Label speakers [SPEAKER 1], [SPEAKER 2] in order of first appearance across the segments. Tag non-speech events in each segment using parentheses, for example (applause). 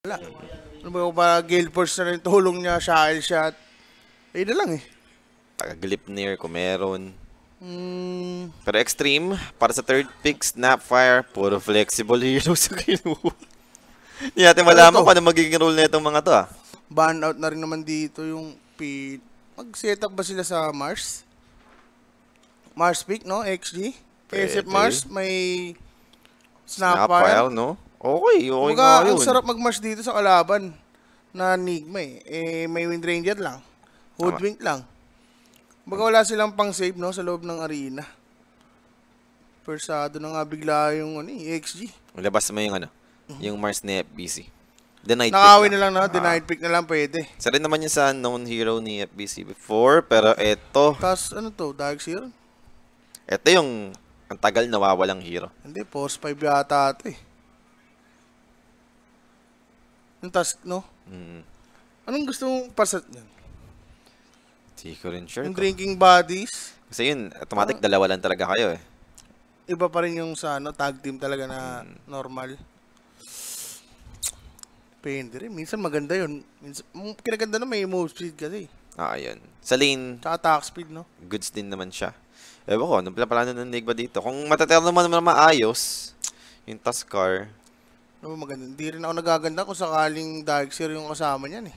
[SPEAKER 1] Wala. Ano ba yung pa Galeforce na rin tulong niya, Shahil Shot. Ayun na lang eh.
[SPEAKER 2] Taga-Glipnir kung meron.
[SPEAKER 1] Mm.
[SPEAKER 2] Pero extreme, para sa third pick, Snapfire, puro flexible hero ang (laughs) kinuha. Hindi natin ano malaman kung ano magiging role na itong mga to ah.
[SPEAKER 1] Ban out na rin naman dito yung pit. mag up ba sila sa Mars? Mars pick, no? XG? Pwede. SF Mars, may Snapfire. Snapfire, no?
[SPEAKER 2] Okay, okay Kumbaga, nga yun. ang sarap
[SPEAKER 1] mag-match dito sa kalaban na Nigma eh. eh may Wind Ranger lang. Hoodwink lang. Kumbaga wala silang pang save no, sa loob ng arena. Persado na nga bigla yung ano, eh, e XG.
[SPEAKER 2] Labas mo yung ano, mhm. yung Mars ni FBC. Denied Nakawin pick na lang na, ah. denied
[SPEAKER 1] pick na lang pwede.
[SPEAKER 2] Isa rin naman yung sa known hero ni FBC before, pero eto, Tapos ano to, Dark Seer? eto yung ang tagal nawawalang
[SPEAKER 1] hero. Hindi, post 5 yata ito eh. Yung task, no? Mm. Anong gusto mong pasat niyan?
[SPEAKER 2] Hindi ko rin sure. Yung ko. drinking buddies. Kasi yun, automatic ah. dalawa lang talaga kayo eh.
[SPEAKER 1] Iba pa rin yung sa ano, tag team talaga na mm. normal. Pwede rin. Minsan maganda yun. Minsan, mm, kinaganda na may move speed kasi.
[SPEAKER 2] Ah, yun. Sa lane.
[SPEAKER 1] Tsaka attack speed, no?
[SPEAKER 2] Goods din naman siya. Ewan ko, anong pala pala ng Nigba dito? Kung mataterno naman naman maayos, yung task car,
[SPEAKER 1] No, maganda. Hindi rin ako nagaganda kung sakaling Dark Sir yung kasama niyan eh.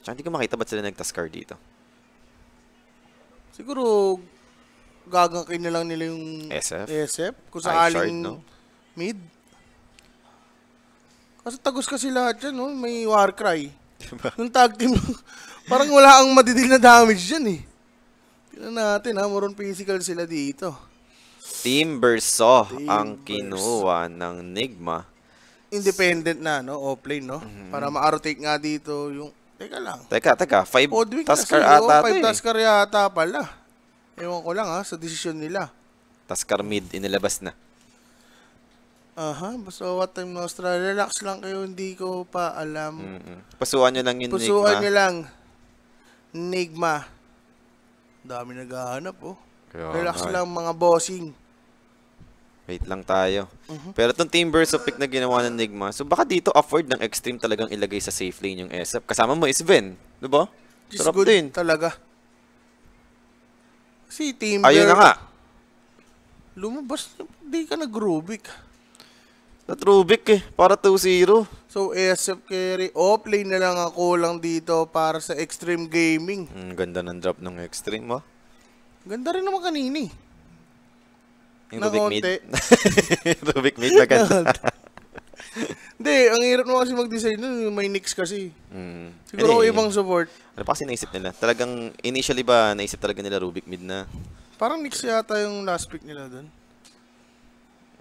[SPEAKER 2] Tsaka hindi ko makita ba't sila nagtaskar dito.
[SPEAKER 1] Siguro, gagangkin na lang nila yung SF. SF kung ah, sakaling no? mid. Kasi tagos kasi lahat yan, no? may war cry. Diba? Yung tag team, (laughs) parang wala ang madidil na damage dyan eh. Tignan natin ha, moron physical sila dito.
[SPEAKER 2] Team Bersaw ang kinuha ng Nigma
[SPEAKER 1] independent na, no? Offline, no? Mm-hmm. Para ma-rotate nga dito yung... Teka lang.
[SPEAKER 2] Teka, teka. Five Podwig Tasker na ata. Five eh.
[SPEAKER 1] Tasker yata pala. Ewan ko lang ha, ah, sa desisyon nila.
[SPEAKER 2] Tasker mid, inilabas na.
[SPEAKER 1] Aha, uh-huh. so what time na Australia? Relax lang kayo, hindi ko pa alam. Mm-hmm. Pasuhan nyo lang yung Pasuhan Nigma. nyo lang. Nigma. Dami naghahanap, oh. Kaya, Relax ay. Eh. lang mga bossing.
[SPEAKER 2] Wait lang tayo. Uh-huh. Pero itong team of pick na ginawa ng Nigma, so baka dito afford ng extreme talagang ilagay sa safe lane yung SF. Kasama mo is Ven, di ba? Sarap good din.
[SPEAKER 1] talaga. Si Team Ayun na nga. Lumabas, di ka nag-Rubik. Nag-Rubik eh, para 2-0. So, SF carry. Offlane na lang ako lang dito para sa Extreme Gaming.
[SPEAKER 2] Mm, ganda ng drop ng Extreme, ha? Oh.
[SPEAKER 1] Ganda rin naman kanini. Yung Rubik Meat? (laughs) Rubik na maganda. (laughs) Hindi, ang hirap mo kasi mag-design nun. May nicks kasi. Mm. Siguro Hindi, ibang support.
[SPEAKER 2] Ano pa kasi naisip nila? Talagang, initially ba, naisip talaga nila Rubik Meat na?
[SPEAKER 1] Parang nicks yata yung last pick nila doon.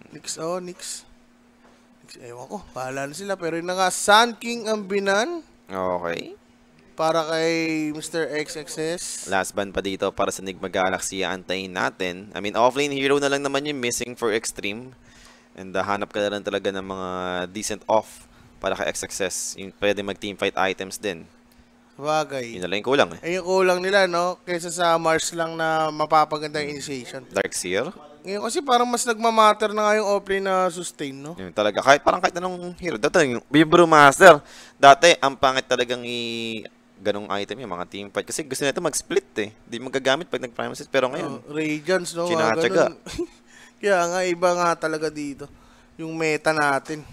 [SPEAKER 1] Nix, oh, nix. nicks. Ewan ko, bahala na sila. Pero yung naka Sun King ang binan.
[SPEAKER 2] Okay
[SPEAKER 1] para kay Mr. XXS.
[SPEAKER 2] Last ban pa dito para sa Nigma Galaxy. Antayin natin. I mean, offlane hero na lang naman yung missing for Extreme. And uh, hanap ka na lang talaga ng mga decent off para kay XXS. Yung pwede mag-teamfight items din.
[SPEAKER 1] Bagay. Yun na lang yung kulang eh. Ay, eh, yung kulang nila, no? Kaysa sa Mars lang na mapapaganda yung initiation.
[SPEAKER 2] Darkseer?
[SPEAKER 1] Ngayon kasi parang mas nagmamatter na nga yung offlane na sustain, no?
[SPEAKER 2] Yun talaga. Kahit parang kahit anong hero. Dati yung Vibro Master. Dati, ang pangit talagang i ganong item yung mga team fight. Kasi gusto nito mag-split eh. Hindi magagamit pag nag-primacy. Pero ngayon, oh, Radiance, no? Sinatsaga. Ah,
[SPEAKER 1] (laughs) Kaya nga, iba nga talaga dito. Yung meta natin.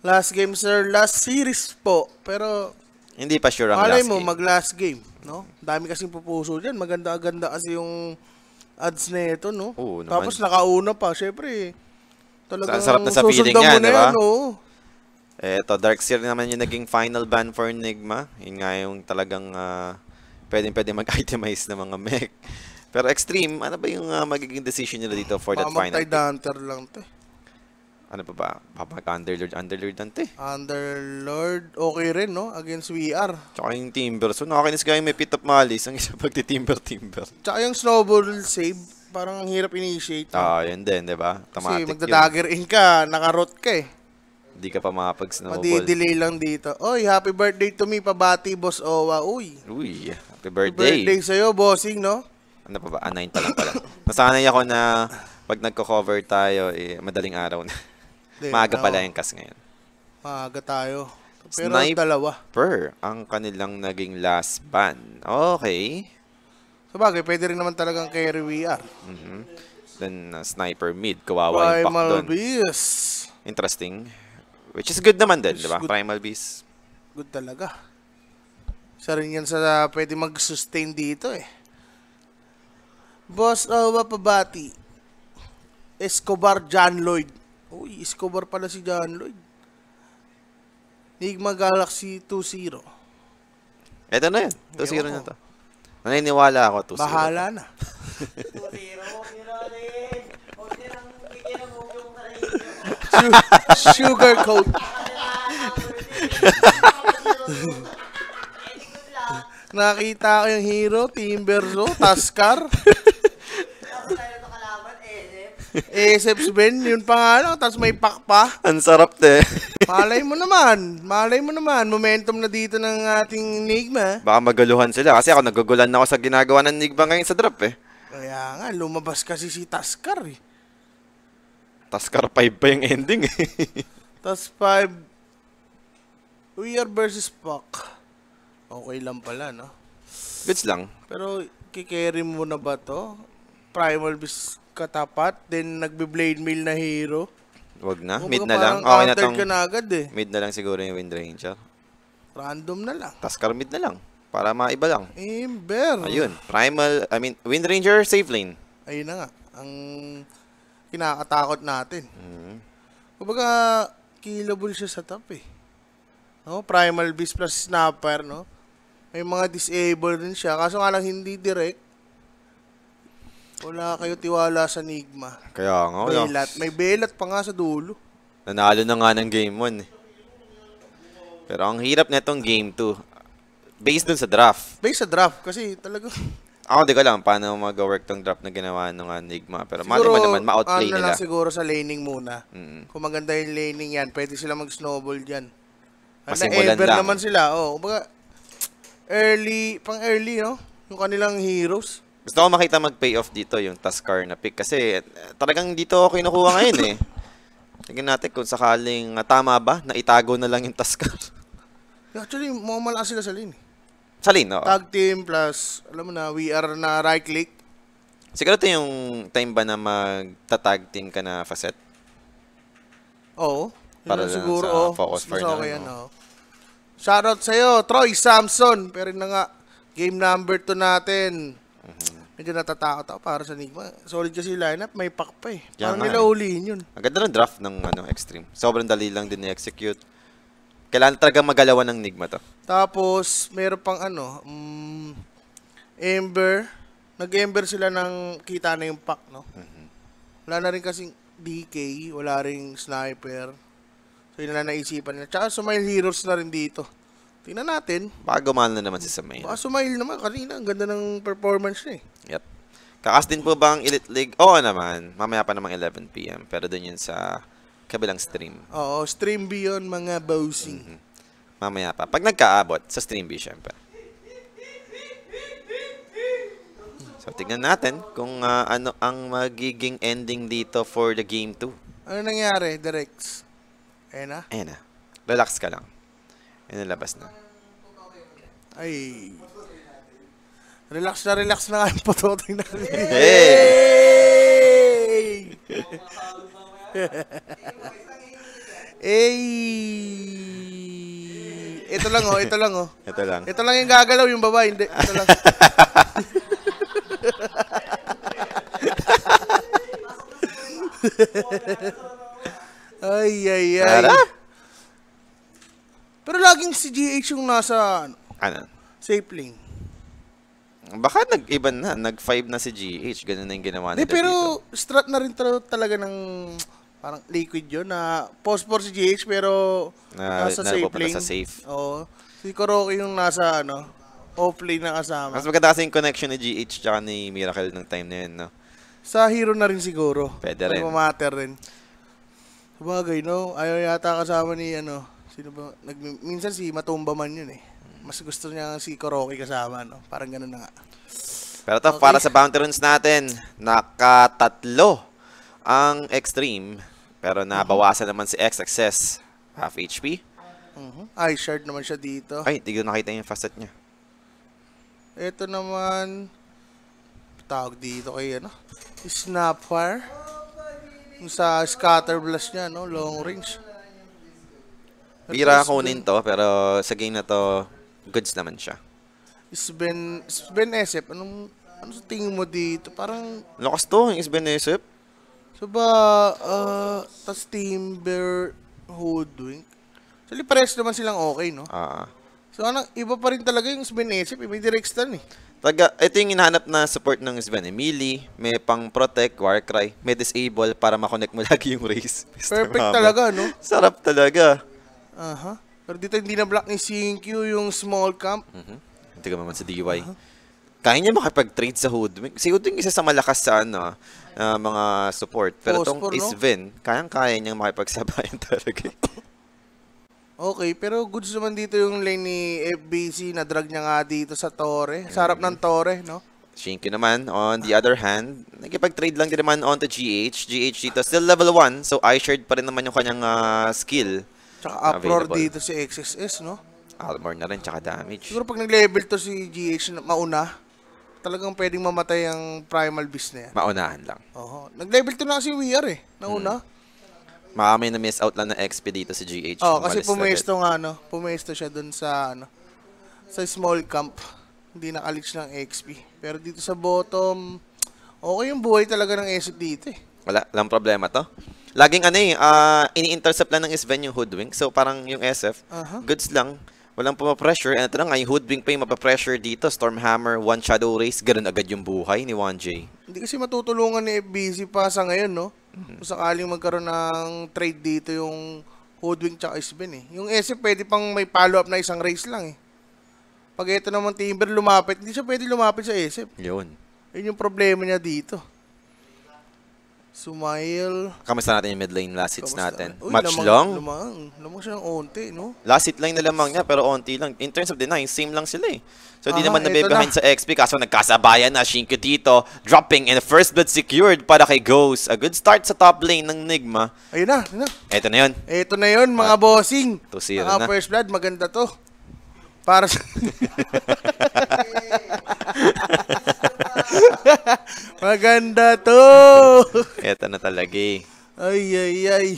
[SPEAKER 1] Last game, sir. Last series po. Pero,
[SPEAKER 2] hindi pa sure ang last mo, game. Malay mo,
[SPEAKER 1] mag-last game. No? Dami kasing pupuso dyan. Maganda-aganda kasi yung ads na ito, no? Oo, Tapos nakauna pa. Siyempre, eh, talagang Sa sarap na sa feeling yan, di ba? Yan, oo.
[SPEAKER 2] Eto, Darkseer naman yung naging final ban for Enigma. Yun nga yung talagang uh, ah, pwedeng-pwede mag-itemize ng mga mech. Pero extreme, ano ba yung uh, magiging decision nila dito for that final? the
[SPEAKER 1] Hunter lang te. Eh.
[SPEAKER 2] Ano pa ba? Papag Underlord, Underlord lang to
[SPEAKER 1] eh. Underlord, okay rin no? Against VR.
[SPEAKER 2] Tsaka yung Timber. So nakakinis kayo may pit up malis. Ang isa pagti-Timber-Timber.
[SPEAKER 1] Tsaka yung Snowball save, parang ang hirap initiate.
[SPEAKER 2] Oo, oh, ah, yun din, di ba? Kasi magdadagger
[SPEAKER 1] in ka, nakarot ka eh.
[SPEAKER 2] Di ka pa makapag-snowball. Madi-delay
[SPEAKER 1] lang dito. Oy, happy birthday to me, pabati, Boss Owa. Uy.
[SPEAKER 2] Uy, happy birthday. Happy birthday
[SPEAKER 1] sa'yo, bossing, no?
[SPEAKER 2] Ano pa ba? Ah, 9 pa lang pala. (laughs) Nasanay ako na pag nagko-cover tayo, eh, madaling araw na.
[SPEAKER 1] Then, Maaga pala yung cast ngayon. Maaga tayo. Pero Sniper, dalawa.
[SPEAKER 2] Per, ang kanilang naging last ban. Okay.
[SPEAKER 1] Sabagay, so pwede rin naman talagang carry VR.
[SPEAKER 2] Mm-hmm. Then, uh, sniper mid. Kawawa Primal yung pack doon. Interesting. Which is good naman din, di ba? Primal Beast.
[SPEAKER 1] Good talaga. Isa rin yan sa uh, pwede mag-sustain dito eh. Boss Owa ah, Pabati. Escobar John Lloyd. Uy, Escobar pala si John Lloyd. Nigma Galaxy 2-0.
[SPEAKER 2] Ito na yun. 2-0 na to. Naniniwala ako 2-0. Bahala
[SPEAKER 3] na. (laughs) sugar coat.
[SPEAKER 1] Nakita ko yung hero, Timberzo, Tascar. ASF Ben, yun pa nga lang, tapos may pakpa. Ang sarap te. malay mo naman, malay mo naman, momentum na dito ng ating Enigma.
[SPEAKER 2] Baka magaluhan sila kasi ako nagagulan na ako sa ginagawa ng Enigma ngayon sa drop eh.
[SPEAKER 1] Kaya nga, lumabas kasi si Tascar eh.
[SPEAKER 2] Taskar 5 pa yung ending eh.
[SPEAKER 1] Task 5, Weir versus Pac. Okay lang pala, no? Goods lang. Pero kikerry mo na ba to? Primal bis katapat, then nagbe-blade mail na hero. Wag na, mid na lang. Okay na tong. Ka na agad, eh.
[SPEAKER 2] Mid na lang siguro yung Wind Ranger.
[SPEAKER 1] Random na lang.
[SPEAKER 2] Taskar mid na lang. Para maiba lang. Ember. Ayun. Primal, I mean, Wind Ranger, safe lane.
[SPEAKER 1] Ayun na nga. Ang kinakatakot natin. Mm-hmm. Kumbaga, killable siya sa top eh. No? Primal Beast plus Snapper, no? May mga disable din siya. Kaso nga lang hindi direct. Wala kayo tiwala sa Nigma.
[SPEAKER 2] Kaya nga. Belat.
[SPEAKER 1] May belat pa nga sa dulo.
[SPEAKER 2] Nanalo na nga ng game 1 eh. Pero ang hirap na game 2. Based dun sa draft.
[SPEAKER 1] Based sa draft. Kasi talaga
[SPEAKER 2] ako, di ko lang paano mag-work tong drop na ginawa ng uh, Nigma. Pero siguro, mali mo naman, ma-outplay ano nila. Lang
[SPEAKER 1] siguro sa laning muna. Mm-hmm. Kung maganda yung laning yan, pwede sila mag-snowball dyan. Masimulan Ever lang. naman sila. Oh, baga, early, pang early, no? Oh. Yung kanilang heroes.
[SPEAKER 2] Gusto ko makita mag-payoff dito yung Taskar na pick. Kasi eh, talagang dito ako kinukuha ngayon eh. (laughs) Tingnan natin kung sakaling uh, tama ba na itago na lang yung Taskar.
[SPEAKER 1] Actually, mamamalaan sila sa lane eh.
[SPEAKER 2] Sa lane, Tag
[SPEAKER 1] team plus, alam mo na, we are na right click.
[SPEAKER 2] Siguro ito yung time ba na magta-tag team ka na facet?
[SPEAKER 1] Oo. Para lang siguro, sa oh, focus for now. Okay, ano. Shoutout sa'yo, Troy Samson. Pero na nga, game number 2 natin. Mhm. Medyo natatakot ako para sa Nigma. Solid kasi yung lineup, may pack pa eh. Yeah, Parang nila eh. ulihin
[SPEAKER 2] yun. Ang ganda ng draft ng ano, Extreme. Sobrang dali lang din i-execute. Kailangan talaga magalawan ng Nigma to.
[SPEAKER 1] Tapos, meron pang ano, um, mm, Ember. Nag-Ember sila ng kita na yung pack, no? Mm-hmm. Wala na rin kasing DK, wala rin sniper. So, yun na naisipan nila. Tsaka sumail heroes na rin dito. Tingnan natin.
[SPEAKER 2] Bago gumana na naman si Samail.
[SPEAKER 1] Baka sumail naman. Kanina, ang ganda ng performance niya eh.
[SPEAKER 2] Yep. Kakas din po ba ang Elite League? Oo naman. Mamaya pa namang 11pm. Pero dun yun sa Kabilang stream.
[SPEAKER 1] Oo, stream B yun, mga bossing. Mm-hmm.
[SPEAKER 2] Mamaya pa. Pag nagkaabot, sa stream B, syempre. So, tignan natin kung uh, ano ang magiging ending dito for the game 2.
[SPEAKER 1] Ano nangyari, Derex? Ena?
[SPEAKER 2] Eh Ena. Eh relax ka lang. Ena, eh, labas na.
[SPEAKER 1] Ay. Relax na, relax na nga yung patotoy na. Hey! hey! (laughs) Ey! Ito lang oh, ito lang oh. ito lang. Ito lang yung gagalaw yung babae, hindi. Ito lang. ay, ay, ay. Tara? Pero laging si GH yung nasa ano, ano? Sapling.
[SPEAKER 2] Baka nag-iba na, nag-5 na si GH, ganun na yung ginawa nila De, pero
[SPEAKER 1] dito. strat na rin talaga ng parang liquid yun na post for si GX pero na, nasa na, safe lane. sa safe. Oo. Si Kuroki yung nasa ano, off lane na kasama. Mas
[SPEAKER 2] maganda kasi yung connection ni GH tsaka ni Miracle ng time na yun, no?
[SPEAKER 1] Sa hero na rin siguro. Pwede rin. Pag-matter rin. Sabagay, no? Ayaw yata kasama ni ano, sino ba? Nag, minsan si Matumba man yun eh. Mas gusto niya si Kuroki kasama, no? Parang ganun na nga.
[SPEAKER 2] Pero to, okay. para sa bounty runes natin, nakatatlo ang Extreme. Pero nabawasan naman si X-Access. Half HP.
[SPEAKER 1] Mhm. Ay shard naman siya dito.
[SPEAKER 2] Ay, hindi ko nakita yung facet niya.
[SPEAKER 1] Ito naman, tawag dito kay ano, Snapfire. Yung Sa scatter blast niya, no? Long range. Bira Ito, kunin
[SPEAKER 2] to, pero sa game na to, goods naman siya.
[SPEAKER 1] Sven, Sven SF, anong, ano sa tingin mo dito? Parang,
[SPEAKER 2] Lakas to, yung Isbenesip.
[SPEAKER 1] So ba, uh, tas Timber Hoodwink. Actually, pares naman silang okay, no? Ah. So, anong, iba pa rin talaga yung Sven Esip. Eh. May direction eh. Taga, ito yung
[SPEAKER 2] hinahanap na support ng Sven Emily, May pang-protect, Warcry. May disable para makonect mo (laughs) lagi yung race. Mr. Perfect Mama. talaga, no?
[SPEAKER 1] Sarap talaga. Aha. Uh-huh. Pero dito hindi na block ni CQ yung small camp.
[SPEAKER 2] Mm-hmm. Hindi ka naman sa DY. Uh-huh kaya niya makipag-trade sa Hoodwing. Si Hoodwing isa sa malakas sa ano, uh, mga support. Pero Post tong no? kayang-kaya niyang makipagsabayan (laughs) talaga. Eh.
[SPEAKER 1] okay, pero goods naman dito yung lane ni FBC. na drag niya nga dito sa Torre. Sa harap ng mm. Torre, no?
[SPEAKER 2] Shinky naman, on the other hand, nagkipag-trade lang din naman on to GH. GH dito, still level 1, so I iShared pa rin naman yung kanyang uh, skill.
[SPEAKER 1] Tsaka uproar dito si XSS, no?
[SPEAKER 2] Armor na rin, tsaka damage. Siguro
[SPEAKER 1] pag nag-level to si GH mauna, talagang pwedeng mamatay ang primal beast na yan.
[SPEAKER 2] Maunahan lang.
[SPEAKER 1] Oo. Nag-level 2 na si Weir eh. Nauna. Hmm.
[SPEAKER 2] Makamay na-miss out lang ng XP dito si GH. Oh, kasi pumesto
[SPEAKER 1] nga ano. Pumesto siya dun sa ano. Sa small camp. Hindi nakalich ng XP. Pero dito sa bottom, okay yung buhay talaga ng Esot dito eh.
[SPEAKER 2] Wala, lang problema to. Laging ano eh, uh, ini-intercept lang ng Sven yung hoodwink. So parang yung SF, uh-huh. goods lang Walang pumapressure. And ito na nga, yung Hoodwink pa yung mapapressure dito. Stormhammer, one Shadow Race. Ganun agad yung buhay ni 1J.
[SPEAKER 1] Hindi kasi matutulungan ni FBC pa sa ngayon, no? Mm-hmm. Kung sakaling magkaroon ng trade dito yung Hoodwing tsaka Isbin, eh. Yung SF pwede pang may follow-up na isang race lang, eh. Pag ito naman Timber lumapit, hindi siya pwede lumapit sa SF. Yun. Yun yung problema niya dito. Sumail.
[SPEAKER 2] Kamusta natin yung mid lane last hits natin? Uy, Match lamang, long?
[SPEAKER 1] Lumang. Lumang siya ng onti, no?
[SPEAKER 2] Last hit lang na lamang niya, pero onti lang. In terms of deny, same lang sila eh. So, Aha, di ah, naman nabibehind na. sa XP, kaso nagkasabayan na Shinko dito. Dropping and first blood secured para kay Ghost. A good start sa top lane ng Nigma. Ayun na, ayun na. Ito na yun. Ito na yun, mga uh, bossing. 2-0 na. first
[SPEAKER 1] blood, maganda to. Para sa... (laughs) (laughs) Maganda to!
[SPEAKER 2] Ito na talaga eh.
[SPEAKER 1] Ay, ay, ay.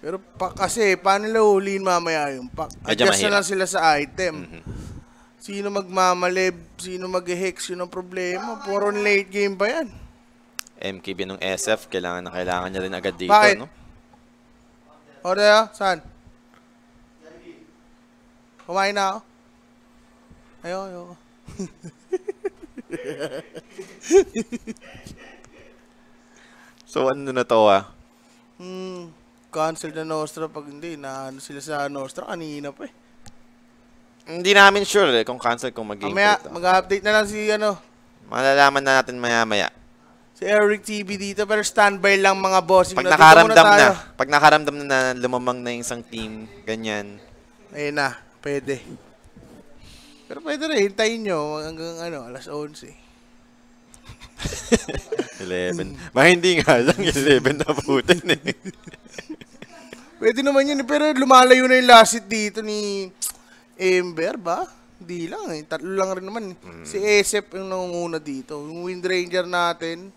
[SPEAKER 1] Pero pa, kasi, paano nila huliin mamaya yung pack? Adjust na lang sila sa item. Mm-hmm. Sino magmamalib, sino mag-hex, yun ang problema. Puro late game pa yan.
[SPEAKER 2] MKB nung SF, kailangan na kailangan niya rin agad dito, Bakit?
[SPEAKER 1] no? O, diba? Saan? Kumain na ako. Ayoko, ayoko. (laughs)
[SPEAKER 2] so ano na to ah?
[SPEAKER 1] Hmm, cancel na Nostra pag hindi. na ano sila sa Nostra kanina pa eh. Hindi namin sure eh, kung cancel kung mag-game Mamaya, ah. mag-update na lang si ano. Malalaman
[SPEAKER 2] na natin maya-maya.
[SPEAKER 1] Si Eric TV dito, pero standby lang mga boss. Pag nakaramdam na, pag nakaramdam na lumamang na yung isang team, ganyan. Ayun na, pwede. Pero pwede rin, hintayin nyo hanggang ano, alas 11. 11. Ba, hindi nga lang 11 na putin eh. pwede naman yun, pero lumalayo na yung lasit dito ni Ember ba? Hindi lang eh, tatlo lang rin naman. Eh. Mm. Si SF yung nangunguna dito. Yung Wind Ranger natin,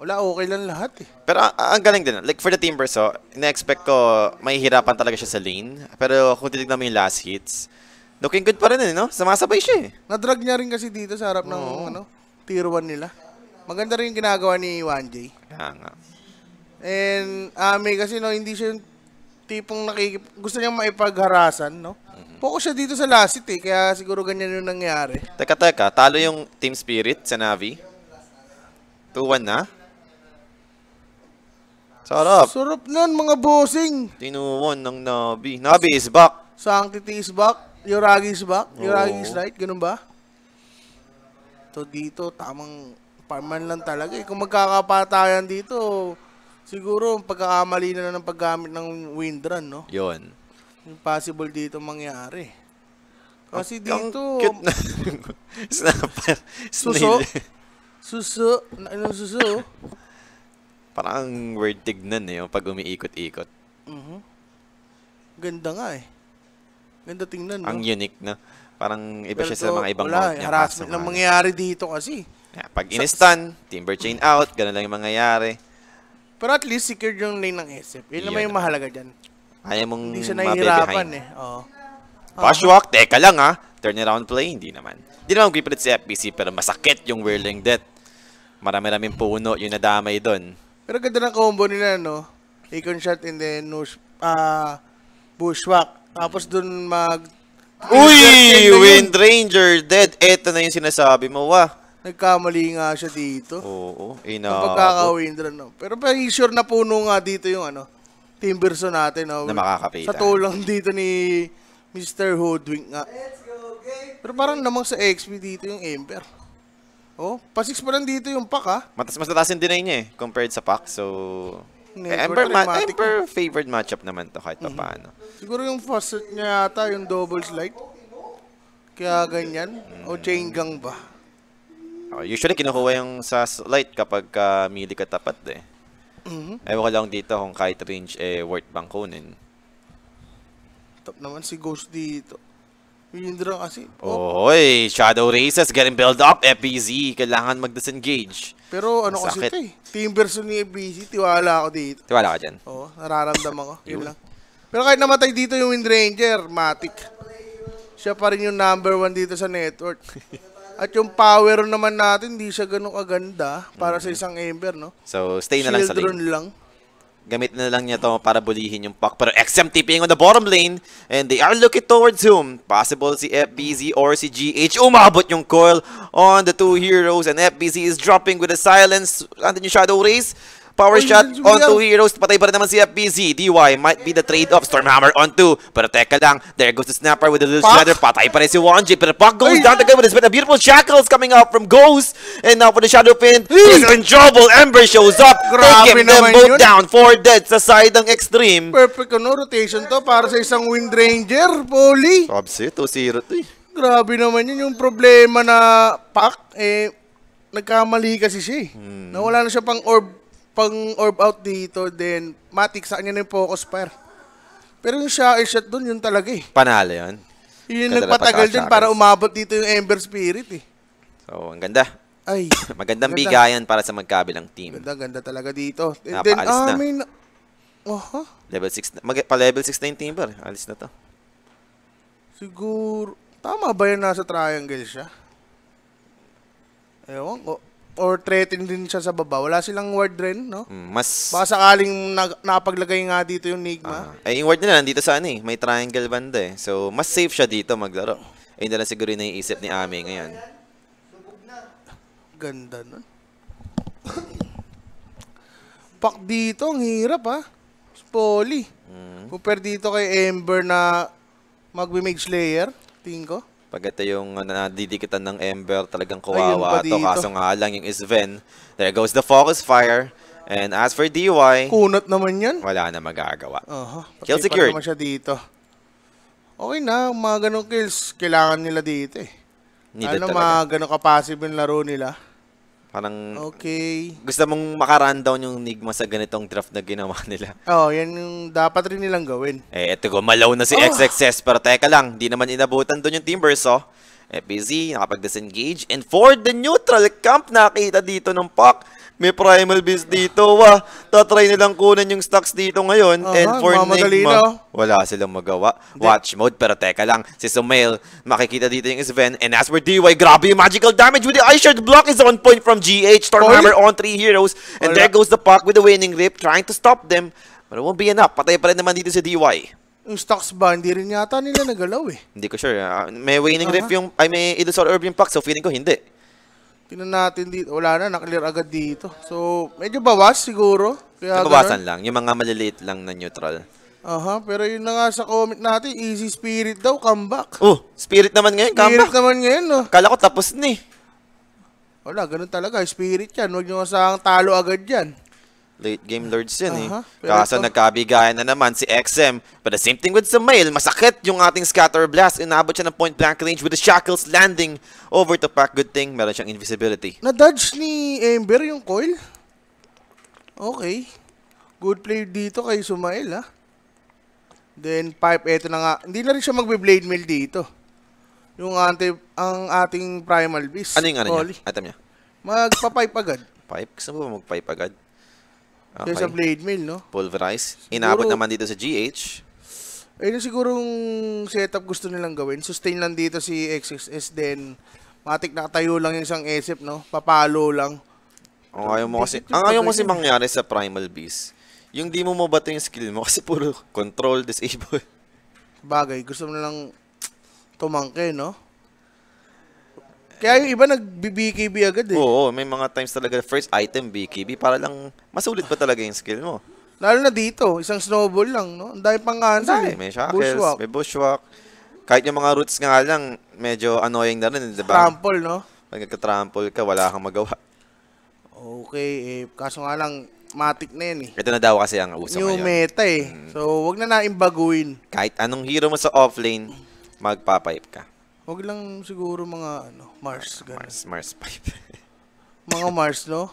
[SPEAKER 1] wala, okay lang lahat eh.
[SPEAKER 2] Pero ang, ang galing din. Like for the Timbers, so, na-expect ko mahihirapan talaga siya sa lane. Pero kung titignan mo yung last hits, Looking good pa rin eh, no? Sumasabay siya eh.
[SPEAKER 1] na drug niya rin kasi dito sa harap ng Oo. ano, tier 1 nila. Maganda rin yung ginagawa ni 1J. Kaya nga. And Ame ah, kasi no, hindi siya yung tipong nakikip... Gusto niyang maipagharasan, no? Mm-hmm. Focus siya dito sa last eh, kaya siguro ganyan yung nangyari.
[SPEAKER 2] Teka, teka. Talo yung Team Spirit sa Navi. 2-1 na. Sarap.
[SPEAKER 1] Sarap nun, mga bossing!
[SPEAKER 2] Tinuwon ng Navi. Navi is back.
[SPEAKER 1] Sanctity is back. Yoragi is back? Yoragi is right? Ganun ba? To dito, tamang parman lang talaga. Eh. Kung magkakapatayan dito, siguro pagkakamali na ng paggamit ng windrun, no? Yun. Impossible dito mangyari. Kasi dito... (laughs) Suso. Suso. Anong suso?
[SPEAKER 2] Parang weird tignan eh, pag umiikot-ikot.
[SPEAKER 1] Mhm. Uh-huh. Ganda nga eh. Ganda tingnan. No? Ang unique,
[SPEAKER 2] no? Parang iba well, siya sa mga ibang wala, mount
[SPEAKER 1] niya. Harassment lang mangyayari dito kasi. Yeah, pag inistan,
[SPEAKER 2] timber chain out, ganun lang yung mangyayari.
[SPEAKER 1] Pero at least secured yung lane ng SF. Yun naman yung mahalaga dyan. Ayaw mong Hindi siya nahihirapan eh. Oo. Pashwak,
[SPEAKER 2] teka lang ha. Ah. Turnaround play, hindi naman. Hindi naman gripilit si FPC pero masakit yung Whirling Death. Marami-raming puno yung nadamay doon.
[SPEAKER 1] Pero ganda ng combo nila, no? Icon shot and then no, uh, bushwhack. Tapos dun mag... Uy! Wind Ranger dead. Eto na yung sinasabi mo, wah. Nagkamali nga siya dito. Oo, ina. Eh, Pagkaka-windrun. No? Pero pag sure na puno nga dito yung ano, Timberson natin. No? Na makakapitan. Sa tulong dito ni Mr. Hoodwink nga. Let's go, game. Pero parang namang sa XP dito yung Ember. Oh, pa 6 pa lang dito yung pack ha.
[SPEAKER 2] Mas, mas nataasin din niya eh, compared sa pack. So, technique. Emperor, ma- pragmatic. Ember favored matchup naman to kahit mm-hmm. pa paano.
[SPEAKER 1] Siguro yung facet niya yata, yung double slide. Kaya ganyan. O mm. chain gang ba? Oh,
[SPEAKER 2] usually kinukuha yung sa light kapag uh, ah, mili ka tapat eh. Mhm. Ewan ko lang dito kung kahit range eh worth bang kunin.
[SPEAKER 1] Top naman si Ghost dito. Hindra kasi.
[SPEAKER 2] Oh. Oy, Shadow Races getting built up. FBZ, kailangan mag-disengage.
[SPEAKER 1] Pero ano Masakit. kasi ito eh. Team versus ni ABC, tiwala ako dito. Tiwala ka dyan? Oo, nararamdaman ko. Yun. lang. Pero kahit namatay dito yung Windranger, Matic. Siya pa rin yung number one dito sa network. (laughs) At yung power naman natin, hindi siya ganun kaganda para sa isang Ember, no?
[SPEAKER 2] So, stay na lang sa lane. lang. Gamit na lang niya to para bulihin yung puck. Pero XM tipping on the bottom lane. And they are looking towards whom? Possible si FBZ or si GH. Umabot yung coil on the two heroes. And FBZ is dropping with a silence. Andun yung Shadow Race. Power Oy, oh, shot on two heroes. Patay pa rin naman si FBZ. DY might be the trade-off. Stormhammer on two. Pero teka lang. There goes the Snapper with the little shredder. Patay pa rin si Wanji. Pero Puck goes Oy. down again with his bit beautiful shackles coming out from Ghost. And now for the Shadow Pin. He's in trouble. Ember shows up. Grabe Taking them both yun. down. Four
[SPEAKER 1] dead sa side ng Extreme. Perfect ano rotation to para sa isang Wind Ranger. Poli.
[SPEAKER 2] Sobsi. 2-0 to eh.
[SPEAKER 1] Grabe naman yun. Yung problema na Pac, eh, nagkamali kasi siya eh. Hmm. Nawala na siya pang orb pang orb out dito, then matik sa kanya na yung focus fire. Pero yung siya shot doon, yun talaga eh.
[SPEAKER 2] Panalo yun.
[SPEAKER 1] Yun yung nagpatagal din para umabot dito yung Ember Spirit eh.
[SPEAKER 2] So, ang ganda. Ay. (clears throat) Magandang ganda. bigayan para sa magkabilang team. Ganda,
[SPEAKER 1] ganda talaga dito. And then, ah, na. may na... Uh -huh.
[SPEAKER 2] Level 6 Mag pa level 6 na yung timber. Alis na to.
[SPEAKER 1] Siguro... Tama ba yun nasa triangle siya? Ewan ko or threatened din siya sa baba. Wala silang ward rin, no?
[SPEAKER 2] Mm, mas...
[SPEAKER 1] Baka sakaling na, napaglagay nga dito yung Nigma. Uh,
[SPEAKER 2] ah, ay, eh, yung ward nila nandito sa ano eh. May triangle band eh. So, mas safe siya dito maglaro. Ayun na lang siguro yung naiisip ni Ami ngayon.
[SPEAKER 1] Ganda nun. (coughs) Pak dito, ang hirap ah. Spoli. Mm. Compare dito kay Ember na mag-mage layer, tingin ko.
[SPEAKER 2] Pag ito yung uh, nadidikitan ng Ember, talagang kawawa to. Kaso nga lang yung Sven. There goes the focus fire. And as for DY... Kunot naman yan. Wala na magagawa. Uh -huh. Kill secured. naman
[SPEAKER 1] siya dito. Okay na, mga ganong kills, kailangan nila dito eh.
[SPEAKER 2] Needed ano, talaga. mga
[SPEAKER 1] ganong kapassive yung laro nila.
[SPEAKER 2] Parang okay. gusto mong makarundown yung Nigma sa ganitong draft na ginawa (laughs) nila.
[SPEAKER 1] Oo, oh, yan yung dapat rin nilang gawin.
[SPEAKER 2] Eh, eto ko, malaw na si oh. XXS pero teka lang, di naman inabutan doon yung Timbers, oh. FBZ, nakapag-disengage. And for the neutral camp, nakita dito ng Puck may primal beast dito. Wah, tatry nilang kunan yung stocks dito ngayon. Uh-huh, And for Enigma, oh. wala silang magawa. Watch mode, pero teka lang, si Sumail, makikita dito yung Sven. And as for DY, grabe yung magical damage with the Ice shard block is on point from GH. Stormhammer on three heroes. And wala. there goes the puck with the winning rip, trying to stop them. But it won't be enough. Patay pa rin naman dito si DY
[SPEAKER 1] yung stocks ba, hindi rin yata nila nagalaw eh.
[SPEAKER 2] hindi ko sure. Uh, may waning uh-huh. rip yung, ay may Illusory Urban yung pack, so feeling ko hindi.
[SPEAKER 1] Tingnan natin dito. Wala na, naklear agad dito. So, medyo bawas siguro. Kaya Nabawasan
[SPEAKER 2] lang. Yung mga maliliit lang na neutral.
[SPEAKER 1] Aha, pero yun na nga sa comment natin, easy spirit daw, comeback. Oh, spirit naman ngayon, comeback. Spirit naman ngayon, no? Kala ko tapos ni. Eh. Wala, ganun talaga. Spirit yan. Huwag nyo kasang talo agad yan.
[SPEAKER 2] Late game lords yan uh -huh. eh. Uh-huh. Kaso nagkabigayan na naman si XM. But the same thing with Samail. Masakit yung ating scatter blast. Inabot siya ng point blank range with the shackles landing over to pack. Good thing meron siyang invisibility.
[SPEAKER 1] Na-dodge ni Ember yung coil. Okay. Good play dito kay Sumail ha. Ah. Then pipe eto na nga. Hindi na rin siya magbe-blade mill dito. Yung ante ang ating primal beast. Ano yung ano Oli. niya? Item niya. Magpa-pipe agad.
[SPEAKER 2] Pipe? Gusto mo ba mag-pipe agad? Okay. There's a blade mill, no? Pulverize. Inabot naman dito sa GH.
[SPEAKER 1] Ayun sigurong setup gusto nilang gawin. Sustain lang dito si XXS then matik nakatayo lang yung isang SF, no? Papalo lang.
[SPEAKER 2] Ang ayaw mo kasi, ang ayaw mo kasi mangyari sa Primal Beast. Yung di mo mabato yung skill mo kasi puro control, disable.
[SPEAKER 1] Bagay, gusto mo lang tumangke, no? Kaya yung iba nag-BKB agad eh.
[SPEAKER 2] Oo, may mga times talaga first item BKB para lang masulit pa talaga yung skill mo.
[SPEAKER 1] Lalo na dito, isang snowball lang, no? Ang dami pang cancel eh. May shackles, bushwalk.
[SPEAKER 2] may bushwalk. Kahit yung mga roots nga lang, medyo annoying na rin, di ba? Trample, no? Pag nagka-trample ka, wala kang magawa.
[SPEAKER 1] Okay, eh, kaso nga lang, matik na yan
[SPEAKER 2] eh. Ito na daw kasi ang uso New ngayon. New
[SPEAKER 1] meta eh. Hmm. So, wag na naimbaguin.
[SPEAKER 2] Kahit anong hero mo sa offlane, magpapipe ka.
[SPEAKER 1] Wag lang siguro mga ano, Mars. Ganun. Mars,
[SPEAKER 2] Mars pipe.
[SPEAKER 1] (laughs) mga Mars, no?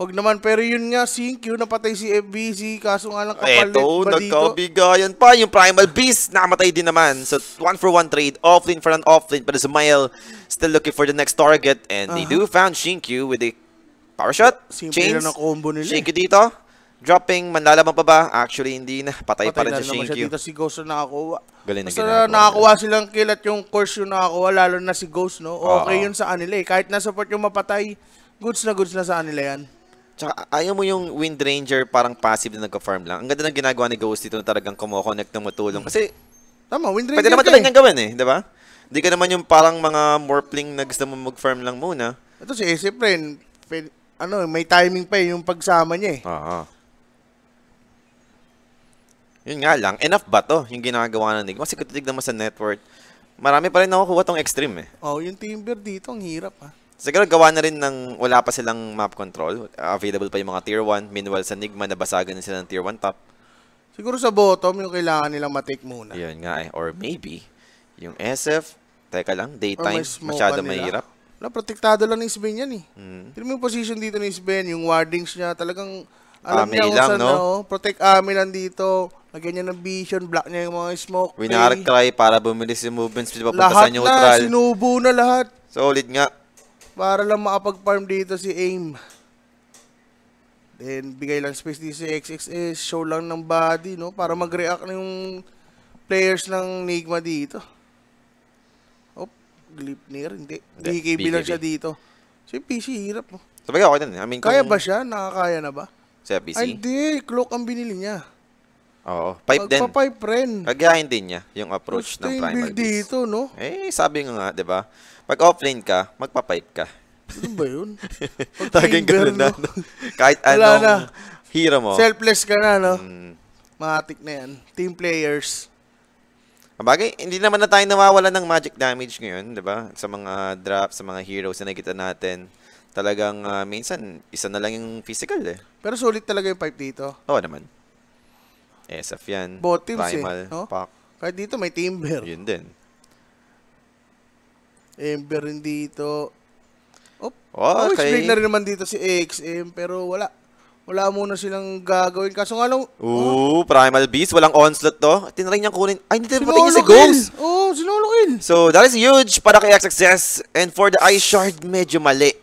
[SPEAKER 1] Wag naman, pero yun nga, CQ, napatay si FBC, kaso nga lang kapalit Eto, ba dito?
[SPEAKER 2] nagkabigayan pa, yung Primal Beast, nakamatay din naman. So, one for one trade, offlane for an offlane, pero Sumail still looking for the next target, and uh -huh. they do found Shinkyu with the power shot, Simple chains, na combo nila. Shinkyu eh. dito, dropping, manlalaban pa ba? Actually, hindi na. Patay, Patay pa rin na si Shinkyu. Siya.
[SPEAKER 1] Dito si Ghost na nakakuha. Galing na Basta ginagawa. nakakuha silang kilat yung course yung nakakuha, lalo na si Ghost, no? Okay Oo. yun sa kanila eh. Kahit na support yung mapatay, goods na goods na sa kanila yan.
[SPEAKER 2] Tsaka ayaw mo yung Wind Ranger parang passive na nagka-farm lang. Ang ganda ng ginagawa ni Ghost dito na talagang kumoconnect ng matulong. Kasi, Tama, Wind Ranger pwede naman ka talagang eh. gawin eh, di ba? Hindi ka naman yung parang mga morphling na gusto mo mag-farm lang muna. Ito si
[SPEAKER 1] Ace Friend, pwede- ano, may timing pa eh, yung pagsama niya eh.
[SPEAKER 2] Oo. Yun nga lang, enough ba to yung ginagawa na Nick? Kasi kung titignan mo sa network, marami pa rin nakukuha tong extreme eh.
[SPEAKER 1] Oh, yung Timber dito, ang hirap ah.
[SPEAKER 2] Siguro gawa na rin ng wala pa silang map control. Available pa yung mga tier 1. Meanwhile, sa Nigma, nabasagan na sila ng tier 1 top.
[SPEAKER 1] Siguro sa bottom, yung kailangan nilang matake muna.
[SPEAKER 2] Yun nga eh. Or maybe, yung SF, teka lang, daytime, masyado mahirap.
[SPEAKER 1] Wala, protektado lang ng Sven yan eh. Mm. yung position dito ni Sven, yung wardings niya, talagang alam Ami niya kung lang, saan no? na, oh, protect Ami lang dito. Lagyan niya ng vision, block niya yung mga smoke. Winarak
[SPEAKER 2] cry para bumilis yung movements papunta sa neutral. Lahat na, sinubo na lahat. Solid nga.
[SPEAKER 1] Para lang makapag-farm dito si AIM. Then, bigay lang space dito si XXS. Show lang ng body, no? Para mag-react na yung players ng Nigma dito. Oh, Glipnir, hindi. hindi. DKB lang siya dito. Si PC, hirap mo. Sabagay, okay din. I mean, kung... Kaya ba siya? Nakakaya na ba? Sa PC? Ay, hindi. Cloak ang binili niya.
[SPEAKER 2] Oo. Pipe din. Magpa-pipe rin. Kagayahin din niya yung approach Gusto ng primal beast. dito, no? Eh, sabi nga nga, di ba? Pag offline ka, magpa-pipe ka. Ano ba yun? Taging (laughs) ganun na. No? Kahit anong na. hero mo. Selfless ka na, no? Mm.
[SPEAKER 1] Matik na yan. Team players. Bagay, hindi naman
[SPEAKER 2] na tayo nawawala ng magic damage ngayon, di ba? Sa mga drop, sa mga heroes na nakita natin. Talagang uh, minsan, isa na lang yung physical eh.
[SPEAKER 1] Pero sulit talaga yung pipe dito.
[SPEAKER 2] Oo naman. SF yan. Bottles eh, Primal, eh. No? Pack. Kahit dito may timber. Yun din.
[SPEAKER 1] Ember rin dito. Op. oh okay. Oh, na rin naman dito si XM pero wala. Wala muna silang gagawin. Kaso nga lang...
[SPEAKER 2] Ooh, oh. Primal Beast. Walang onslaught to.
[SPEAKER 1] Tinry niyang kunin. Ay, hindi tayo niya si Ghost. Oo, oh,
[SPEAKER 2] sinulungin. So, that is huge para kay XXS. And for the Ice Shard, medyo mali.